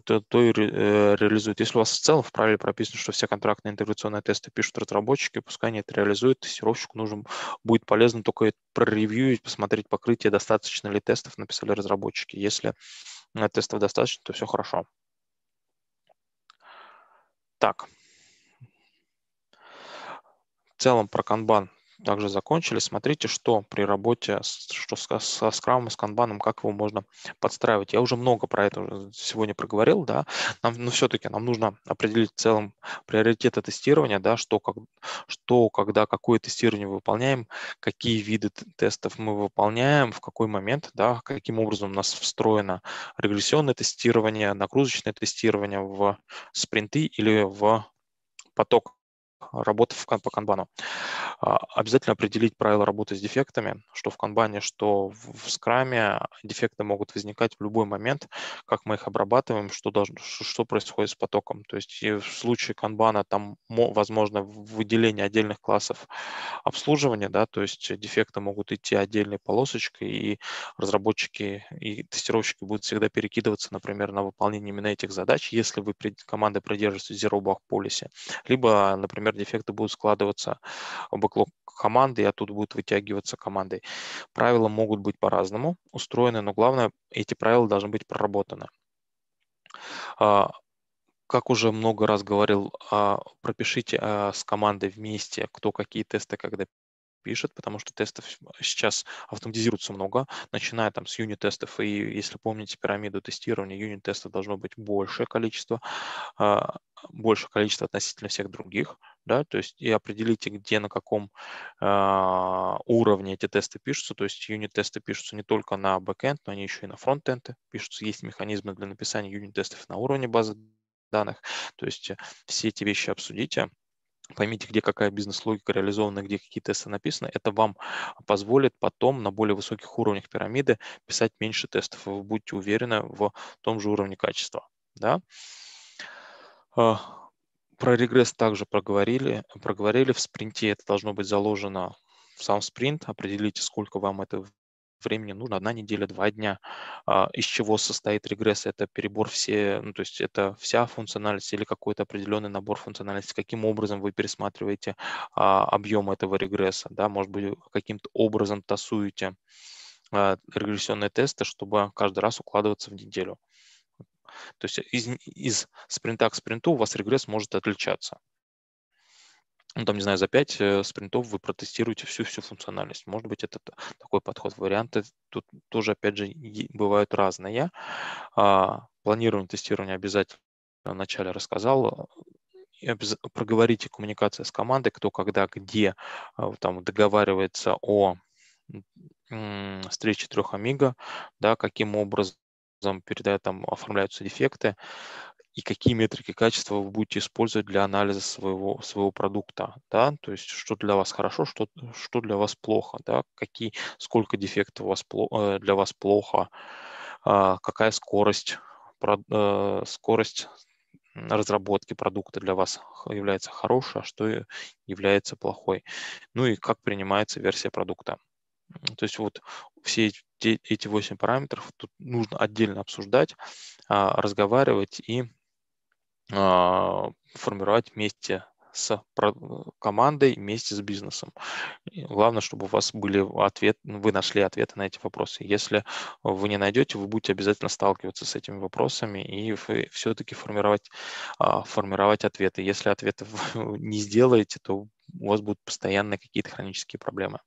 то, то и ре, э, реализует. Если у вас в целом в правиле прописано, что все контрактные интеграционные тесты пишут разработчики, пускай они это реализуют, тестировщику нужно будет полезно только проревьюить, посмотреть покрытие, достаточно ли тестов написали разработчики. Если э, тестов достаточно, то все хорошо. Так. В целом про Kanban также закончили. Смотрите, что при работе что со скрамом, с канбаном, как его можно подстраивать. Я уже много про это сегодня проговорил, да, нам, но ну, все-таки нам нужно определить в целом приоритеты тестирования, да, что, как, что, когда, какое тестирование выполняем, какие виды тестов мы выполняем, в какой момент, да, каким образом у нас встроено регрессионное тестирование, нагрузочное тестирование в спринты или в поток работы по канбану. А, обязательно определить правила работы с дефектами, что в канбане, что в скраме. Дефекты могут возникать в любой момент, как мы их обрабатываем, что, должно, что происходит с потоком. То есть в случае канбана там возможно выделение отдельных классов обслуживания, да, то есть дефекты могут идти отдельной полосочкой, и разработчики и тестировщики будут всегда перекидываться, например, на выполнение именно этих задач, если вы команда продержится zero bug policy, либо, например, дефекты будут складываться в бэклог команды, а тут будут вытягиваться команды. Правила могут быть по-разному устроены, но главное, эти правила должны быть проработаны. А, как уже много раз говорил, а, пропишите а, с командой вместе, кто какие тесты когда пишет, потому что тестов сейчас автоматизируется много, начиная там с юнит-тестов, и если помните пирамиду тестирования, юнит-тестов должно быть большее количество, больше количество относительно всех других да, то есть и определите, где, на каком э, уровне эти тесты пишутся, то есть юнит-тесты пишутся не только на бэкэнд, но они еще и на фронтенды пишутся, есть механизмы для написания юнит-тестов на уровне базы данных, то есть э, все эти вещи обсудите, поймите, где какая бизнес-логика реализована, где какие тесты написаны, это вам позволит потом на более высоких уровнях пирамиды писать меньше тестов, и вы будете уверены в том же уровне качества. Да? А, про регресс также проговорили. проговорили. В спринте это должно быть заложено в сам спринт. Определите, сколько вам это времени нужно, одна неделя, два дня. А, из чего состоит регресс? Это перебор все, ну, то есть это вся функциональность или какой-то определенный набор функциональности? Каким образом вы пересматриваете а, объем этого регресса? Да? Может быть, каким-то образом тасуете а, регрессионные тесты, чтобы каждый раз укладываться в неделю. То есть из, из спринта к спринту у вас регресс может отличаться. Ну, там, не знаю, за 5 э, спринтов вы протестируете всю-всю функциональность. Может быть, это такой подход. Варианты тут тоже, опять же, бывают разные. А, планирование, тестирования обязательно вначале рассказал проговорите коммуникация с командой, кто когда, где а, там договаривается о встрече трех амиго, да, каким образом образом передают там оформляются дефекты, и какие метрики качества вы будете использовать для анализа своего, своего продукта, да, то есть что для вас хорошо, что, что для вас плохо, да, какие, сколько дефектов у вас плохо, э, для вас плохо, а, какая скорость, э, скорость разработки продукта для вас является хорошей, а что является плохой, ну и как принимается версия продукта. То есть вот все эти, эти 8 параметров тут нужно отдельно обсуждать, а, разговаривать и а, формировать вместе с командой, вместе с бизнесом. И главное, чтобы у вас были ответ, ну, вы нашли ответы на эти вопросы. Если вы не найдете, вы будете обязательно сталкиваться с этими вопросами и все-таки формировать, а, формировать ответы. Если ответы не сделаете, то у вас будут постоянно какие-то хронические проблемы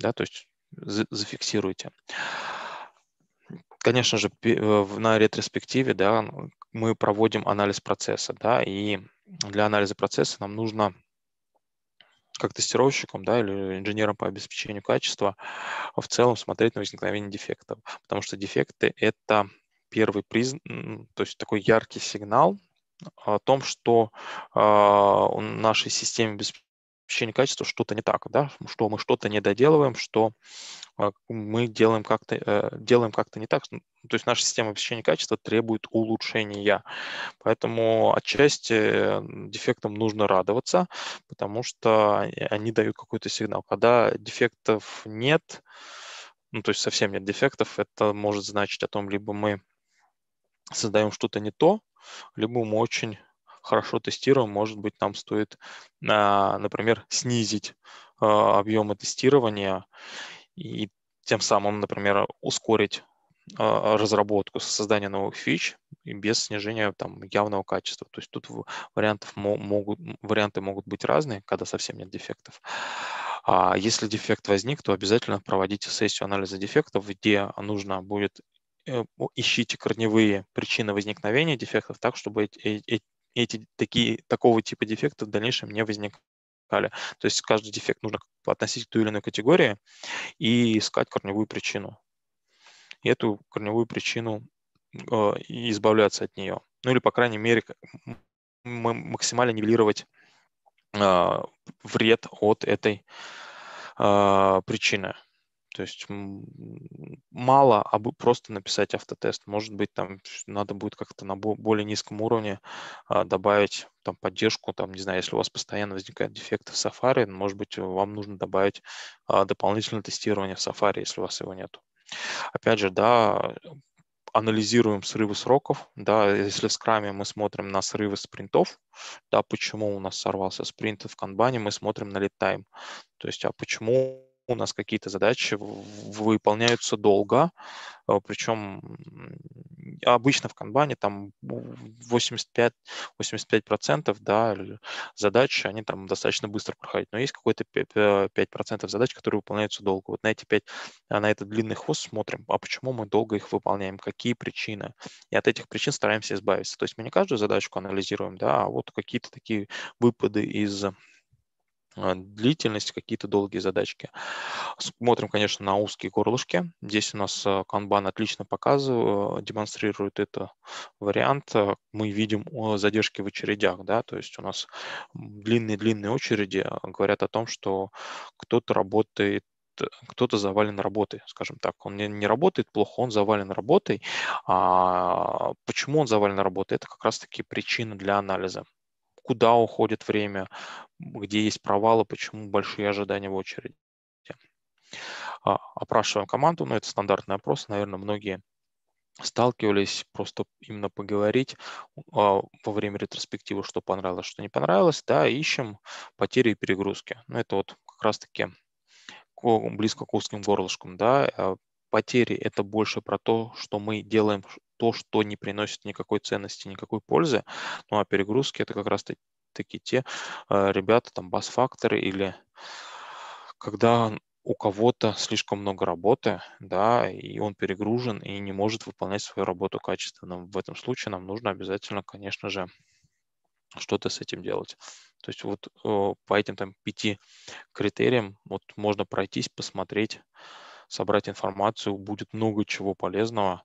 да, то есть зафиксируйте. Конечно же, э, на ретроспективе да, ну, мы проводим анализ процесса, да, и для анализа процесса нам нужно как тестировщиком да, или инженером по обеспечению качества в целом смотреть на возникновение дефектов, потому что дефекты – это первый признак, то есть такой яркий сигнал о том, что э, а, в нашей системе обеспечения ощущение качества что-то не так, да, что мы что-то не доделываем, что а, мы делаем как-то э, делаем как-то не так. То есть наша система обеспечения качества требует улучшения. Поэтому отчасти дефектам нужно радоваться, потому что они дают какой-то сигнал. Когда дефектов нет, ну, то есть совсем нет дефектов, это может значить о том, либо мы создаем что-то не то, либо мы очень хорошо тестируем, может быть, нам стоит, а, например, снизить а, объемы тестирования и тем самым, например, ускорить а, разработку, создание новых фич без снижения там явного качества. То есть тут вариантов могут, варианты могут быть разные, когда совсем нет дефектов. А если дефект возник, то обязательно проводите сессию анализа дефектов, где нужно будет э, ищите корневые причины возникновения дефектов так, чтобы э, эти такие, такого типа дефектов в дальнейшем не возникали. То есть каждый дефект нужно относить к той или иной категории и искать корневую причину. И эту корневую причину э, избавляться от нее. Ну или, по крайней мере, максимально нивелировать э, вред от этой э, причины. То есть мало а просто написать автотест. Может быть, там надо будет как-то на более низком уровне а, добавить там поддержку, там, не знаю, если у вас постоянно возникают дефекты в Safari, может быть, вам нужно добавить а, дополнительное тестирование в Safari, если у вас его нет. Опять же, да, анализируем срывы сроков, да, если в скраме мы смотрим на срывы спринтов, да, почему у нас сорвался спринт в канбане, мы смотрим на лид-тайм, то есть, а почему у нас какие-то задачи выполняются долго, э, причем обычно в канбане там 85-85% да, задач, они там достаточно быстро проходят, но есть какой-то 5% задач, которые выполняются долго. Вот на эти 5, а, на этот длинный хвост смотрим, а почему мы долго их выполняем, какие причины, и от этих причин стараемся избавиться. То есть мы не каждую задачку анализируем, да, а вот какие-то такие выпады из а, длительность, какие-то долгие задачки. Смотрим, конечно, на узкие горлышки. Здесь у нас а, Kanban отлично показывает, а, демонстрирует этот вариант. Мы видим задержки в очередях, да, то есть у нас длинные-длинные очереди говорят о том, что кто-то работает кто-то завален работой, скажем так. Он не, не работает плохо, он завален работой. А почему он завален работой? Это как раз-таки причина для анализа куда уходит время, где есть провалы, почему большие ожидания в очереди. А, опрашиваем команду, но ну, это стандартный опрос, наверное, многие сталкивались, просто именно поговорить э, во время ретроспективы, что понравилось, что не понравилось, да, ищем потери и перегрузки. Ну, это вот как раз-таки близко к узким горлышкам, да, а, потери – это больше про то, что мы делаем то, что не приносит никакой ценности, никакой пользы. Ну а перегрузки это как раз таки те э, ребята, там бас-факторы или когда у кого-то слишком много работы, да, и он перегружен и не может выполнять свою работу качественно. В этом случае нам нужно обязательно, конечно же, что-то с этим делать. То есть вот э, по этим там пяти критериям вот можно пройтись, посмотреть, собрать информацию, будет много чего полезного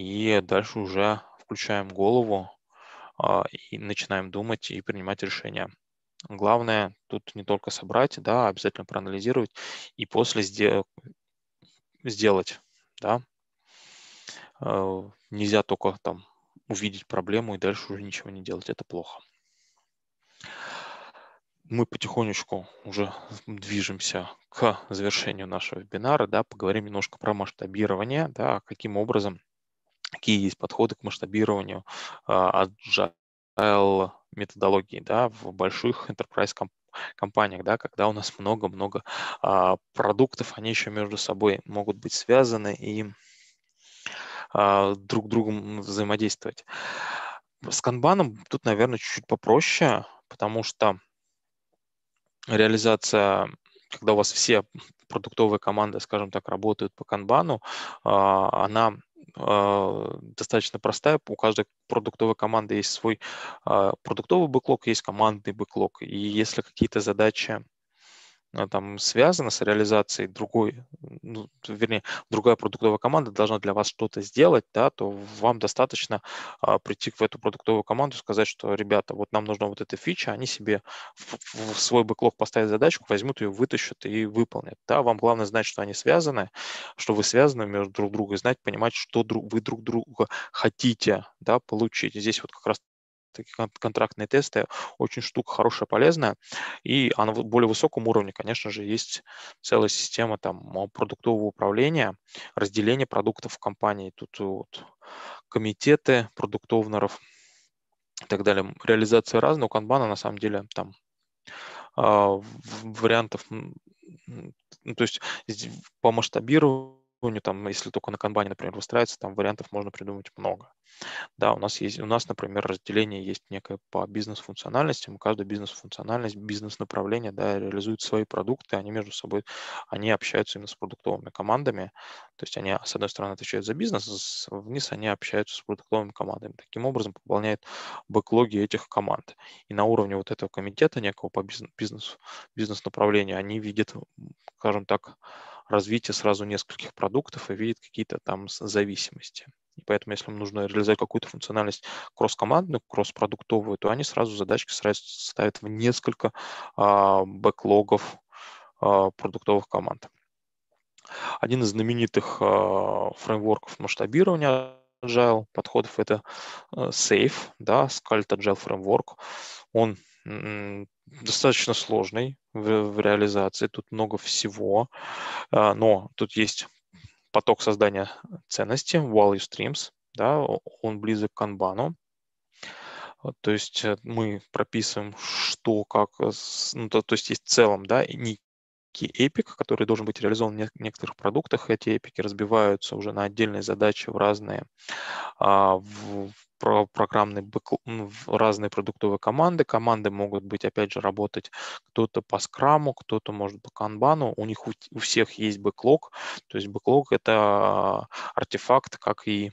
и дальше уже включаем голову а, и начинаем думать и принимать решения. Главное тут не только собрать, да, а обязательно проанализировать и после сделать, да. Э, нельзя только там увидеть проблему и дальше уже ничего не делать, это плохо. Мы потихонечку уже движемся к завершению нашего вебинара, да, поговорим немножко про масштабирование, да, каким образом какие есть подходы к масштабированию а, agile методологии да, в больших enterprise компаниях, да, когда у нас много-много а, продуктов, они еще между собой могут быть связаны и а, друг другом взаимодействовать. С канбаном тут, наверное, чуть-чуть попроще, потому что реализация, когда у вас все продуктовые команды, скажем так, работают по канбану, она а, достаточно простая. У каждой продуктовой команды есть свой а, продуктовый бэклог, есть командный бэклог. И если какие-то задачи там связано с реализацией другой, ну, вернее, другая продуктовая команда должна для вас что-то сделать, да, то вам достаточно а, прийти в эту продуктовую команду и сказать, что, ребята, вот нам нужна вот эта фича, они себе в, в свой бэклог поставят задачку, возьмут ее, вытащат и выполнят, да, вам главное знать, что они связаны, что вы связаны между друг другом, и знать, понимать, что друг, вы друг друга хотите, да, получить. здесь вот как раз такие контрактные тесты очень штука хорошая, полезная. И она в более высоком уровне, конечно же, есть целая система там продуктового управления, разделения продуктов в компании. Тут вот комитеты продуктовнеров и так далее. Реализация разного У канбана на самом деле там а, вариантов, ну, то есть по масштабированию требованию, там, если только на канбане, например, выстраивается, там вариантов можно придумать много. Да, у нас есть, у нас, например, разделение есть некое по бизнес-функциональностям, и каждая бизнес-функциональность, бизнес-направление, да, реализует свои продукты, они между собой, они общаются именно с продуктовыми командами, то есть они, с одной стороны, отвечают за бизнес, а вниз они общаются с продуктовыми командами, таким образом пополняют бэклоги этих команд. И на уровне вот этого комитета некого по бизнес-направлению бизнес, бизнес они видят, скажем так, развитие сразу нескольких продуктов и видит какие-то там зависимости. И поэтому, если им нужно реализовать какую-то функциональность кросс-командную, кросс-продуктовую, то они сразу задачки ставят в несколько а, бэклогов а, продуктовых команд. Один из знаменитых а, фреймворков масштабирования agile подходов это э, SAFe, да, Scaled Agile Framework. Он достаточно сложный в, в реализации. Тут много всего, а, но тут есть поток создания ценности, value streams, да, он близок к канбану. То есть э, мы прописываем, что, как, э, ну, то, то есть есть в целом, да, некий некий эпик, который должен быть реализован в некоторых продуктах. Эти эпики разбиваются уже на отдельные задачи в разные а, в программные, в разные продуктовые команды. Команды могут быть, опять же, работать кто-то по скраму, кто-то может по канбану. У них у всех есть бэклог. То есть бэклог – это артефакт, как и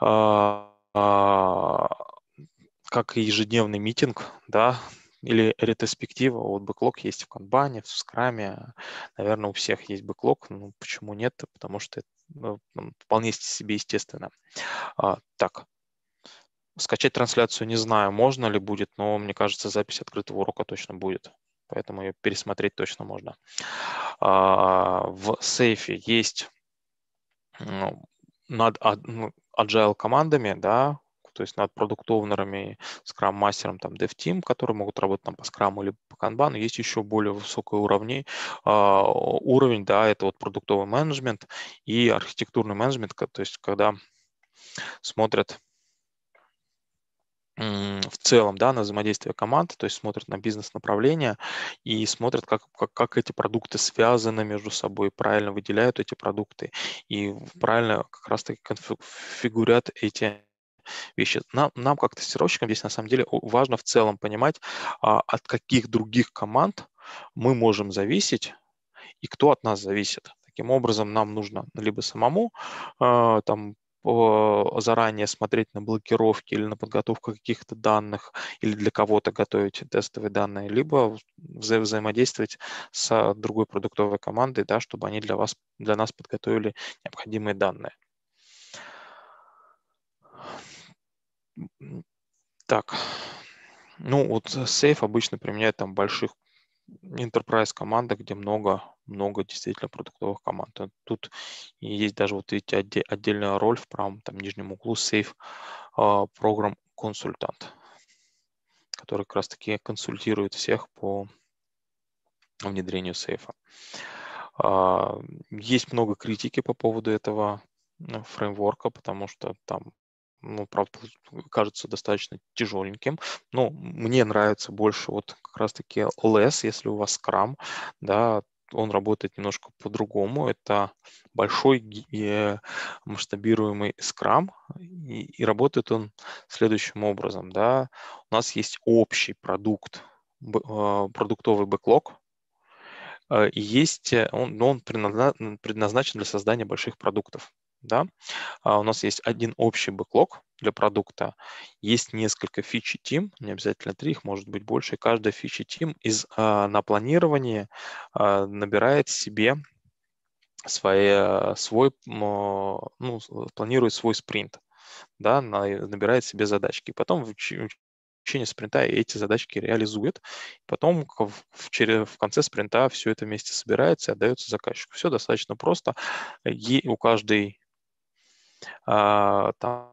а, а, как и ежедневный митинг, да, или ретроспектива, вот бэклог есть в канбане, в скраме, наверное, у всех есть бэклог, ну почему нет, потому что это ну, вполне себе естественно. А, так, скачать трансляцию не знаю, можно ли будет, но мне кажется, запись открытого урока точно будет поэтому ее пересмотреть точно можно. А, в сейфе есть ну, над а, ну, agile командами, да, то есть над продукт-овнерами, скрам-мастером, там, DevTeam, которые могут работать там по скраму или по канбану, есть еще более высокий уровень, а, уровень, да, это вот продуктовый менеджмент и архитектурный менеджмент, то есть когда смотрят в целом да, на взаимодействие команд, то есть смотрят на бизнес-направления и смотрят, как, как, как эти продукты связаны между собой, правильно выделяют эти продукты и правильно как раз-таки конфигурят эти вещи. Нам, нам как тестировщикам здесь на самом деле важно в целом понимать, а, от каких других команд мы можем зависеть и кто от нас зависит. Таким образом, нам нужно либо самому э, там заранее смотреть на блокировки или на подготовку каких-то данных, или для кого-то готовить тестовые данные, либо вза взаимодействовать с другой продуктовой командой, да, чтобы они для вас, для нас подготовили необходимые данные. Так, ну вот сейф обычно применяют там больших enterprise командах, где много, много действительно продуктовых команд. Э, тут есть даже вот видите отдельная роль в правом там нижнем углу сейф а, программ консультант, который как раз таки консультирует всех по внедрению сейфа. А, есть много критики по поводу этого э, фреймворка, потому что там ну, правда, кажется достаточно тяжеленьким. Но мне нравится больше вот как раз-таки LS, если у вас скрам, да, он работает немножко по-другому. Это большой э, масштабируемый скрам, и, и работает он следующим образом. Да. У нас есть общий продукт, э, продуктовый бэклог, э, есть, он, но он предназначен для создания больших продуктов да, а, у нас есть один общий бэклог для продукта, есть несколько фичи тим, не обязательно три, их может быть больше, и каждая фичи тим из, а, на планировании а, набирает себе свои, свой, ну, планирует свой спринт, да, набирает себе задачки. Потом в течение спринта эти задачки реализует. Потом в, в конце спринта все это вместе собирается и отдается заказчику. Все достаточно просто. И у каждой а, там,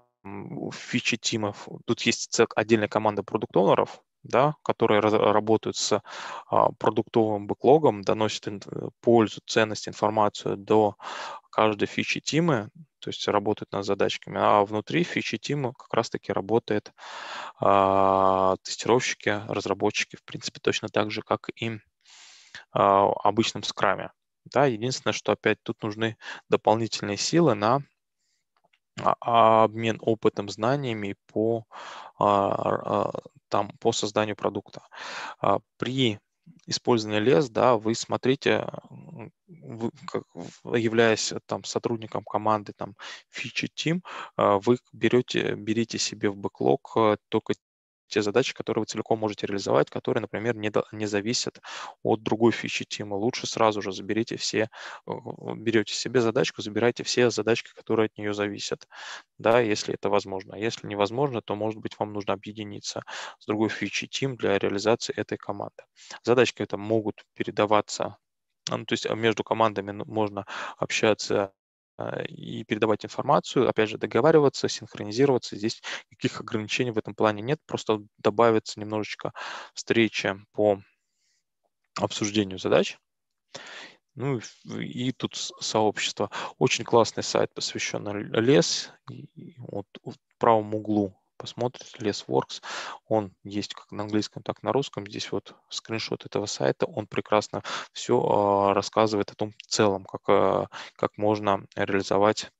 фичи тимов. Тут есть отдельная команда продуктованеров, да, которые работают с а, продуктовым бэклогом, доносят ин- пользу, ценность, информацию до каждой фичи тимы, то есть работают над задачками. А внутри фичи тима как раз-таки работают а, тестировщики, разработчики, в принципе, точно так же, как и а, обычном скраме. Да, единственное, что опять тут нужны дополнительные силы на а, а обмен опытом, знаниями по, а, там, по созданию продукта. При использования лес, да, вы смотрите, вы, как, являясь там сотрудником команды там фичи тим вы берете, берите себе в бэклог только те задачи, которые вы целиком можете реализовать, которые, например, не, не зависят от другой фичи тима. Лучше сразу же заберите все, э, берете себе задачку, забирайте все задачки, которые от нее зависят, да, если это возможно. А если невозможно, то, может быть, вам нужно объединиться с другой фичи тим для реализации этой команды. Задачки это могут передаваться ну, то есть а между командами ну, можно общаться и передавать информацию, опять же, договариваться, синхронизироваться. Здесь никаких ограничений в этом плане нет, просто добавится немножечко встреча по обсуждению задач. Ну и тут сообщество. Очень классный сайт, посвященный лес. И вот в правом углу посмотрите, Lessworks, он есть как на английском, так и на русском. Здесь вот скриншот этого сайта, он прекрасно все а, рассказывает о том целом, как, а, как можно реализовать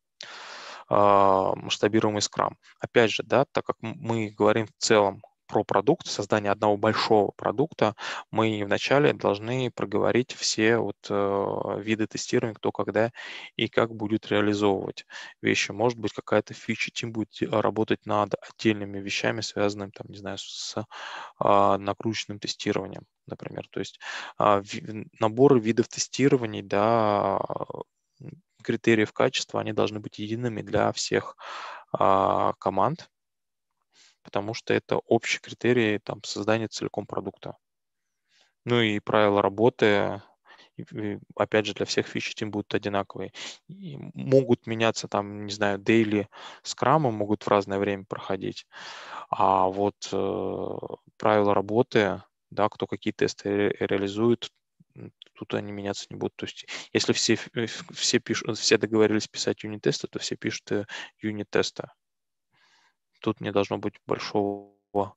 а, масштабируемый скрам. Опять же, да, так как мы говорим в целом про продукт, создание одного большого продукта, мы вначале должны проговорить все вот э, виды тестирования, кто когда и как будет реализовывать вещи. Может быть, какая-то фича, тем будет работать над отдельными вещами, связанными, там, не знаю, с э, накрученным тестированием, например. То есть э, а, наборы видов тестирований, да, критериев качества, они должны быть едиными для всех а, команд, потому что это общий критерий там, создания целиком продукта. Ну и правила работы, и, опять же, для всех фич тем будут одинаковые. И могут меняться там, не знаю, дейли скрамы могут в разное время проходить, а вот э, правила работы, да, кто какие тесты ре- реализует, тут они меняться не будут. То есть, если все, э, все, пишут, все договорились писать юнит-тесты, то все пишут э, юнит-тесты тут не должно быть большого а,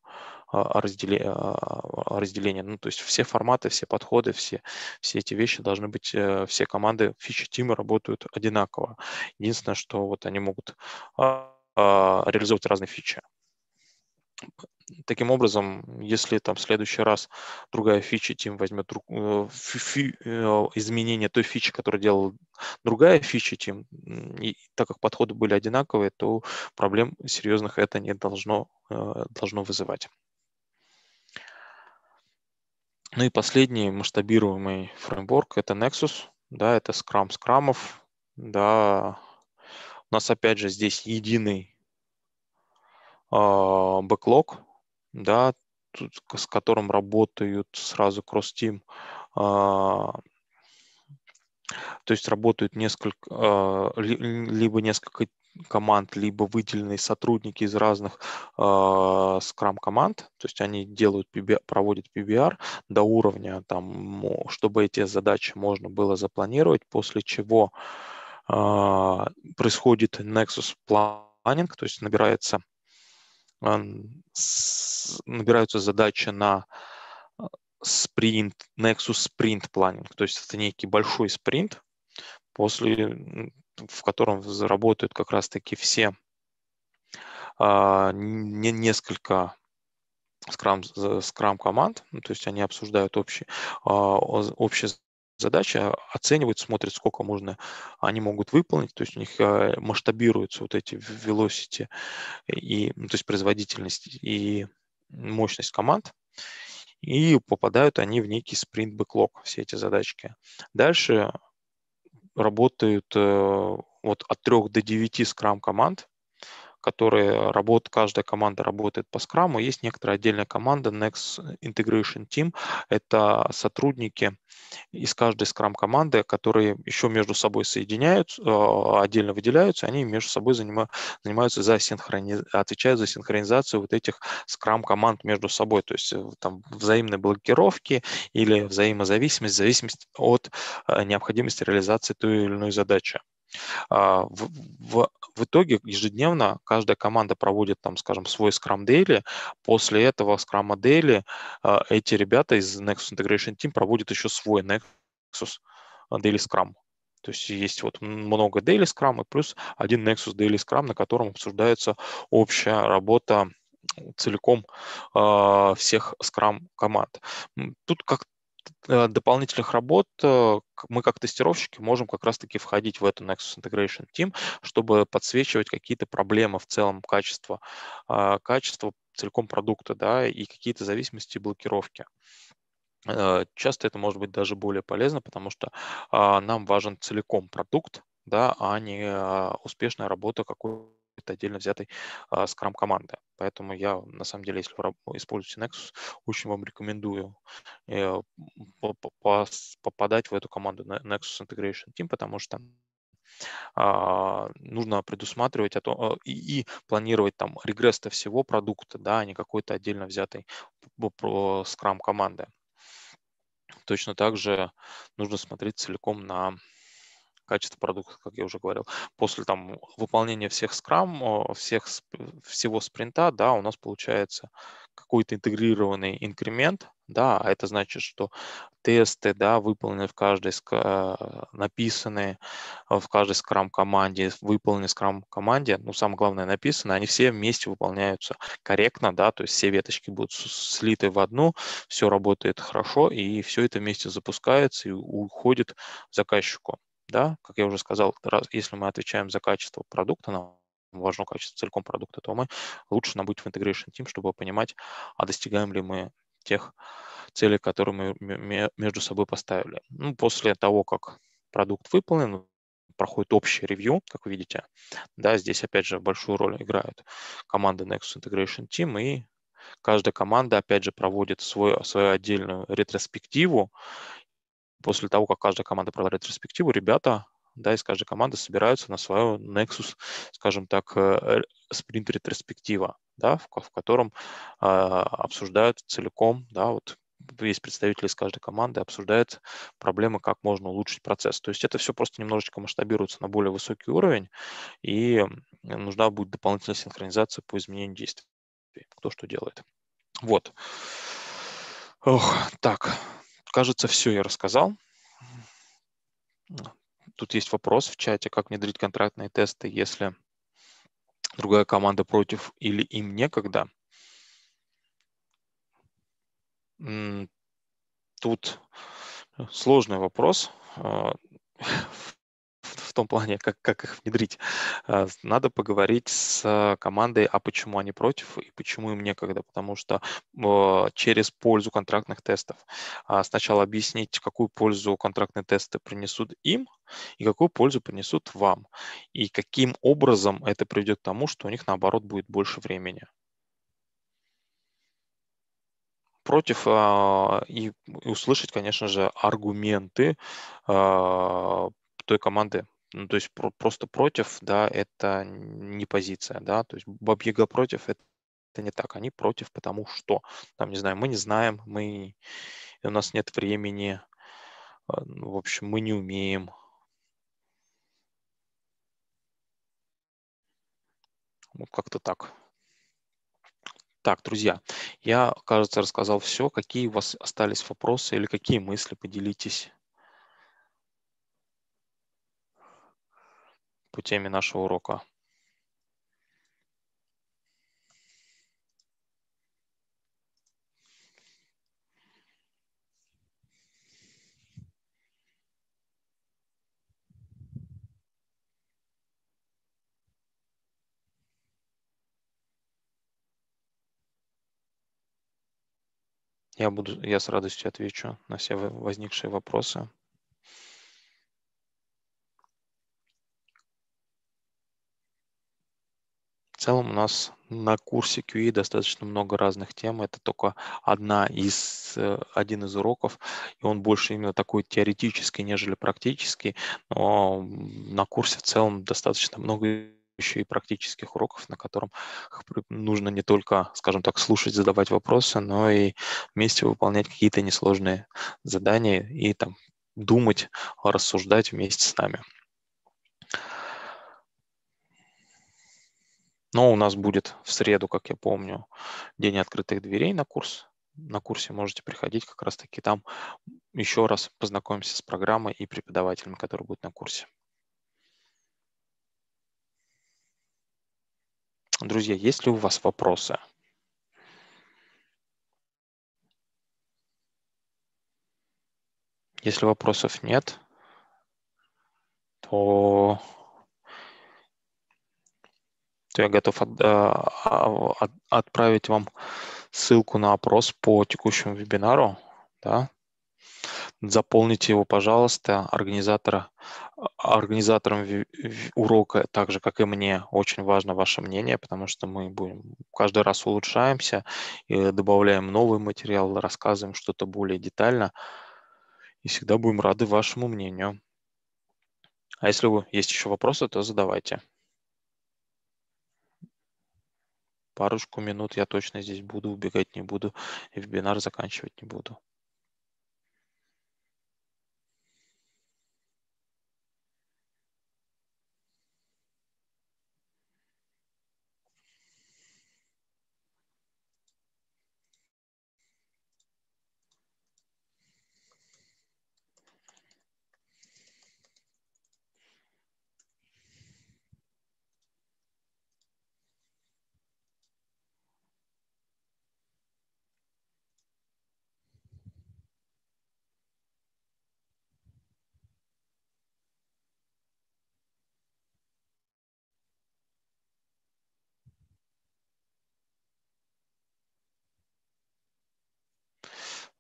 а, а, разделения. Ну, то есть все форматы, все подходы, все, все эти вещи должны быть, э, все команды, фичи-тимы работают одинаково. Единственное, что вот они могут реализовывать разные фичи. Таким образом, если там в следующий раз другая фича, Тим возьмет друг, э, фи, э, изменение той фичи, которую делала другая фича, Тим, и так как подходы были одинаковые, то проблем серьезных это не должно, э, должно вызывать. Ну и последний масштабируемый фреймворк – это Nexus, да, это Scrum, скрам-скрамов, да, у нас опять же здесь единый а, бэклог, да, с которым работают сразу кросс-тим, а, то есть работают несколько, а, либо несколько команд, либо выделенные сотрудники из разных скрам команд, то есть они делают PBR, проводят PBR до уровня, там, чтобы эти задачи можно было запланировать, после чего происходит Nexus Planning, то есть набирается набираются задачи на а, спринт, Nexus Sprint Planning, то есть это некий большой спринт, после, в котором заработают как раз-таки все а, не, несколько скрам, скрам команд, то есть они обсуждают общие, а, общие задача, оценивают, смотрят, сколько можно, они могут выполнить, то есть у них э, масштабируются вот эти velocity, и, ну, то есть производительность и мощность команд, и попадают они в некий спринт бэклог, все эти задачки. Дальше работают э, вот от 3 до 9 скрам команд, которые работают, каждая команда работает по скраму. Есть некоторая отдельная команда Next Integration Team. Это сотрудники из каждой скрам команды, которые еще между собой соединяются, э, отдельно выделяются, они между собой занимаются занимаются за синхрони... отвечают за синхронизацию вот этих скрам команд между собой, то есть э, там взаимные блокировки или взаимозависимость, зависимость от э, необходимости реализации той или иной задачи. А, в, в, в итоге ежедневно каждая команда проводит там, скажем, свой Scrum Daily. После этого Scrum Daily а, эти ребята из Nexus Integration Team проводят еще свой Nexus Daily Scrum. То есть есть вот много Daily Scrum и плюс один Nexus Daily Scrum, на котором обсуждается общая работа целиком э, всех скрам команд. Тут как Э, дополнительных работ э, мы как тестировщики можем как раз-таки входить в эту Nexus Integration Team, чтобы подсвечивать какие-то проблемы в целом качества, а, качества целиком продукта, да, и какие-то зависимости и блокировки. Э, часто это может быть даже более полезно, потому что а, нам важен целиком продукт, да, а не а, успешная работа какой это отдельно взятой а, скрам команды. Поэтому я, на самом деле, если вы используете Nexus, очень вам рекомендую э, попадать в эту команду Nexus Integration Team, потому что а, нужно предусматривать а то, э, и, и планировать там регресс -то всего продукта, да, а не какой-то отдельно взятой скрам команды. Точно так же нужно смотреть целиком на качество продукта, как я уже говорил. После там выполнения всех скрам, всех, всего спринта, да, у нас получается какой-то интегрированный инкремент, да, а это значит, что тесты, да, выполнены в каждой, написаны в каждой скрам-команде, выполнены в скрам-команде, ну, самое главное, написаны, они все вместе выполняются корректно, да, то есть все веточки будут слиты в одну, все работает хорошо, и все это вместе запускается и уходит заказчику да, как я уже сказал, раз, если мы отвечаем за качество продукта, нам важно качество целиком продукта, то мы лучше нам быть в Integration Team, чтобы понимать, а достигаем ли мы тех целей, которые мы между собой поставили. Ну, после того, как продукт выполнен, проходит общее ревью, как вы видите. Да, здесь, опять же, большую роль играют команды Nexus Integration Team, и каждая команда, опять же, проводит свою, свою отдельную ретроспективу после того, как каждая команда проводит ретроспективу, ребята да, из каждой команды собираются на свою Nexus, скажем так, э, спринт-ретроспектива, да, в, в котором э, обсуждают целиком, да, вот есть представители из каждой команды, обсуждают проблемы, как можно улучшить процесс. То есть это все просто немножечко масштабируется на более высокий уровень, и нужна будет дополнительная синхронизация по изменению действий, кто что делает. Вот. Ох, так, кажется, все я рассказал. Тут есть вопрос в чате, как внедрить контрактные тесты, если другая команда против или им некогда. Тут сложный вопрос. А, том плане, как, как их внедрить. А, надо поговорить с а, командой, а почему они против и почему им некогда. Потому что а, через пользу контрактных тестов сначала объяснить, какую пользу контрактные тесты принесут им, и какую пользу принесут вам, и каким образом это приведет к тому, что у них, наоборот, будет больше времени против и услышать, конечно же, аргументы той команды, ну, то есть про, просто против, да, это не позиция, да, то есть бабьяга против это, это не так, они против, потому что, там, не знаю, мы не знаем, мы, у нас нет времени, а, ну, в общем, мы не умеем. ну как-то так. Так, друзья, я, кажется, рассказал все. Какие у вас остались вопросы или какие мысли, поделитесь. по теме нашего урока. Я, буду, я с радостью отвечу на все возникшие вопросы. В целом у нас на курсе QE достаточно много разных тем. Это только одна из, э, один из уроков, и он больше именно такой теоретический, нежели практический. Но на курсе в целом достаточно много еще и практических уроков, на котором нужно не только, скажем так, слушать, задавать вопросы, но и вместе выполнять какие-то несложные задания и там думать, рассуждать вместе с нами. Но у нас будет в среду, как я помню, день открытых дверей на курс. На курсе можете приходить как раз-таки там. Еще раз познакомимся с программой и преподавателем, который будет на курсе. Друзья, есть ли у вас вопросы? Если вопросов нет, то то я готов от, э, а, от, отправить вам ссылку на опрос по текущему вебинару. Да? Заполните его, пожалуйста, организатора, организаторам урока, так же, как и мне, очень важно ваше мнение, потому что мы будем каждый раз улучшаемся, и добавляем новый материал, рассказываем что-то более детально, и всегда будем рады вашему мнению. А если есть еще вопросы, то задавайте. парочку минут я точно здесь буду, убегать не буду и вебинар заканчивать не буду.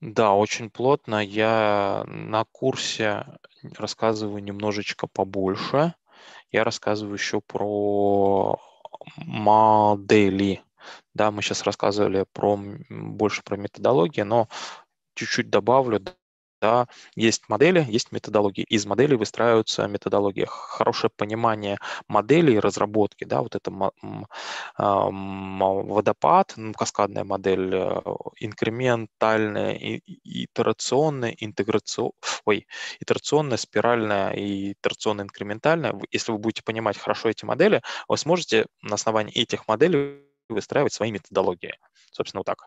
Да, очень плотно. Я на курсе рассказываю немножечко побольше. Я рассказываю еще про модели. Да, мы сейчас рассказывали про, больше про методологии, но чуть-чуть добавлю, да, есть модели, есть методологии. Из моделей выстраиваются методологии. Хорошее понимание моделей разработки, да, вот это а, водопад, ну, каскадная модель, э, инкрементальная, итерационная, интеграционная, ой, итерационная, спиральная и итерационная, инкрементальная Если вы будете понимать хорошо эти модели, вы сможете на основании этих моделей выстраивать свои методологии. Собственно, вот так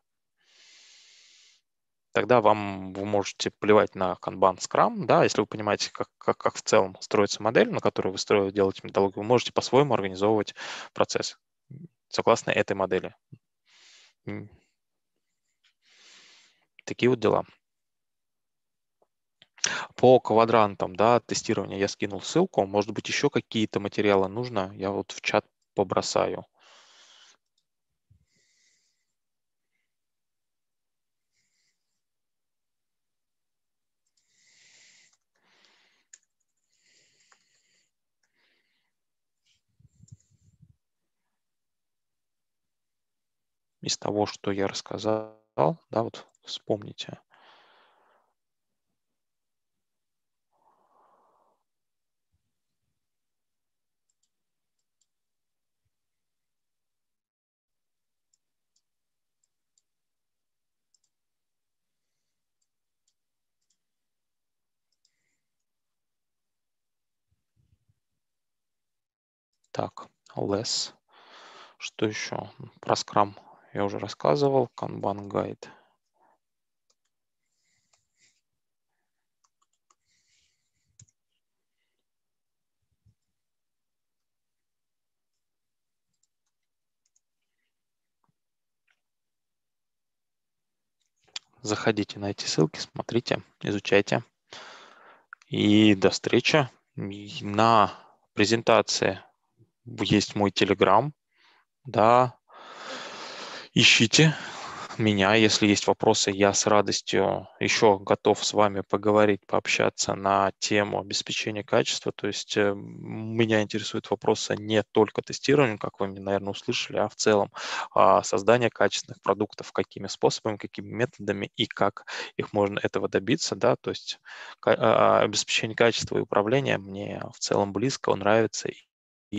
тогда вам вы можете плевать на Kanban Scrum, да, если вы понимаете, как, как, как в целом строится модель, на которой вы строите, делаете методологию, вы можете по-своему организовывать процесс согласно этой модели. Такие вот дела. По квадрантам да, тестирования я скинул ссылку. Может быть, еще какие-то материалы нужно, я вот в чат побросаю. из того, что я рассказал, да, вот вспомните. Так, less. Что еще? Про скрам я уже рассказывал, Kanban Guide. Заходите на эти ссылки, смотрите, изучайте. И до встречи. На презентации есть мой телеграм. Да, Ищите меня, если есть вопросы, я с радостью еще готов с вами поговорить, пообщаться на тему обеспечения качества. То есть э, меня интересуют вопросы не только тестирования, как вы, наверное, услышали, а в целом а, создание качественных продуктов, какими способами, какими методами и как их можно этого добиться. Да? То есть а, а, обеспечение качества и управления мне в целом близко, нравится, и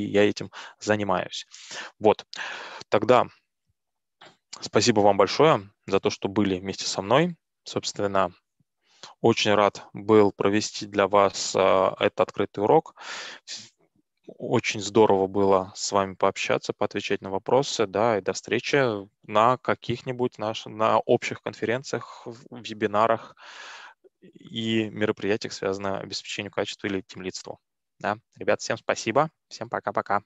я этим занимаюсь. Вот. Тогда Спасибо вам большое за то, что были вместе со мной. Собственно, очень рад был провести для вас э, этот открытый урок. Очень здорово было с вами пообщаться, поотвечать на вопросы, да, и до встречи на каких-нибудь наших, на общих конференциях, вебинарах и мероприятиях, связанных с обеспечением качества или тимлидством. Да. Ребят, всем спасибо, всем пока-пока.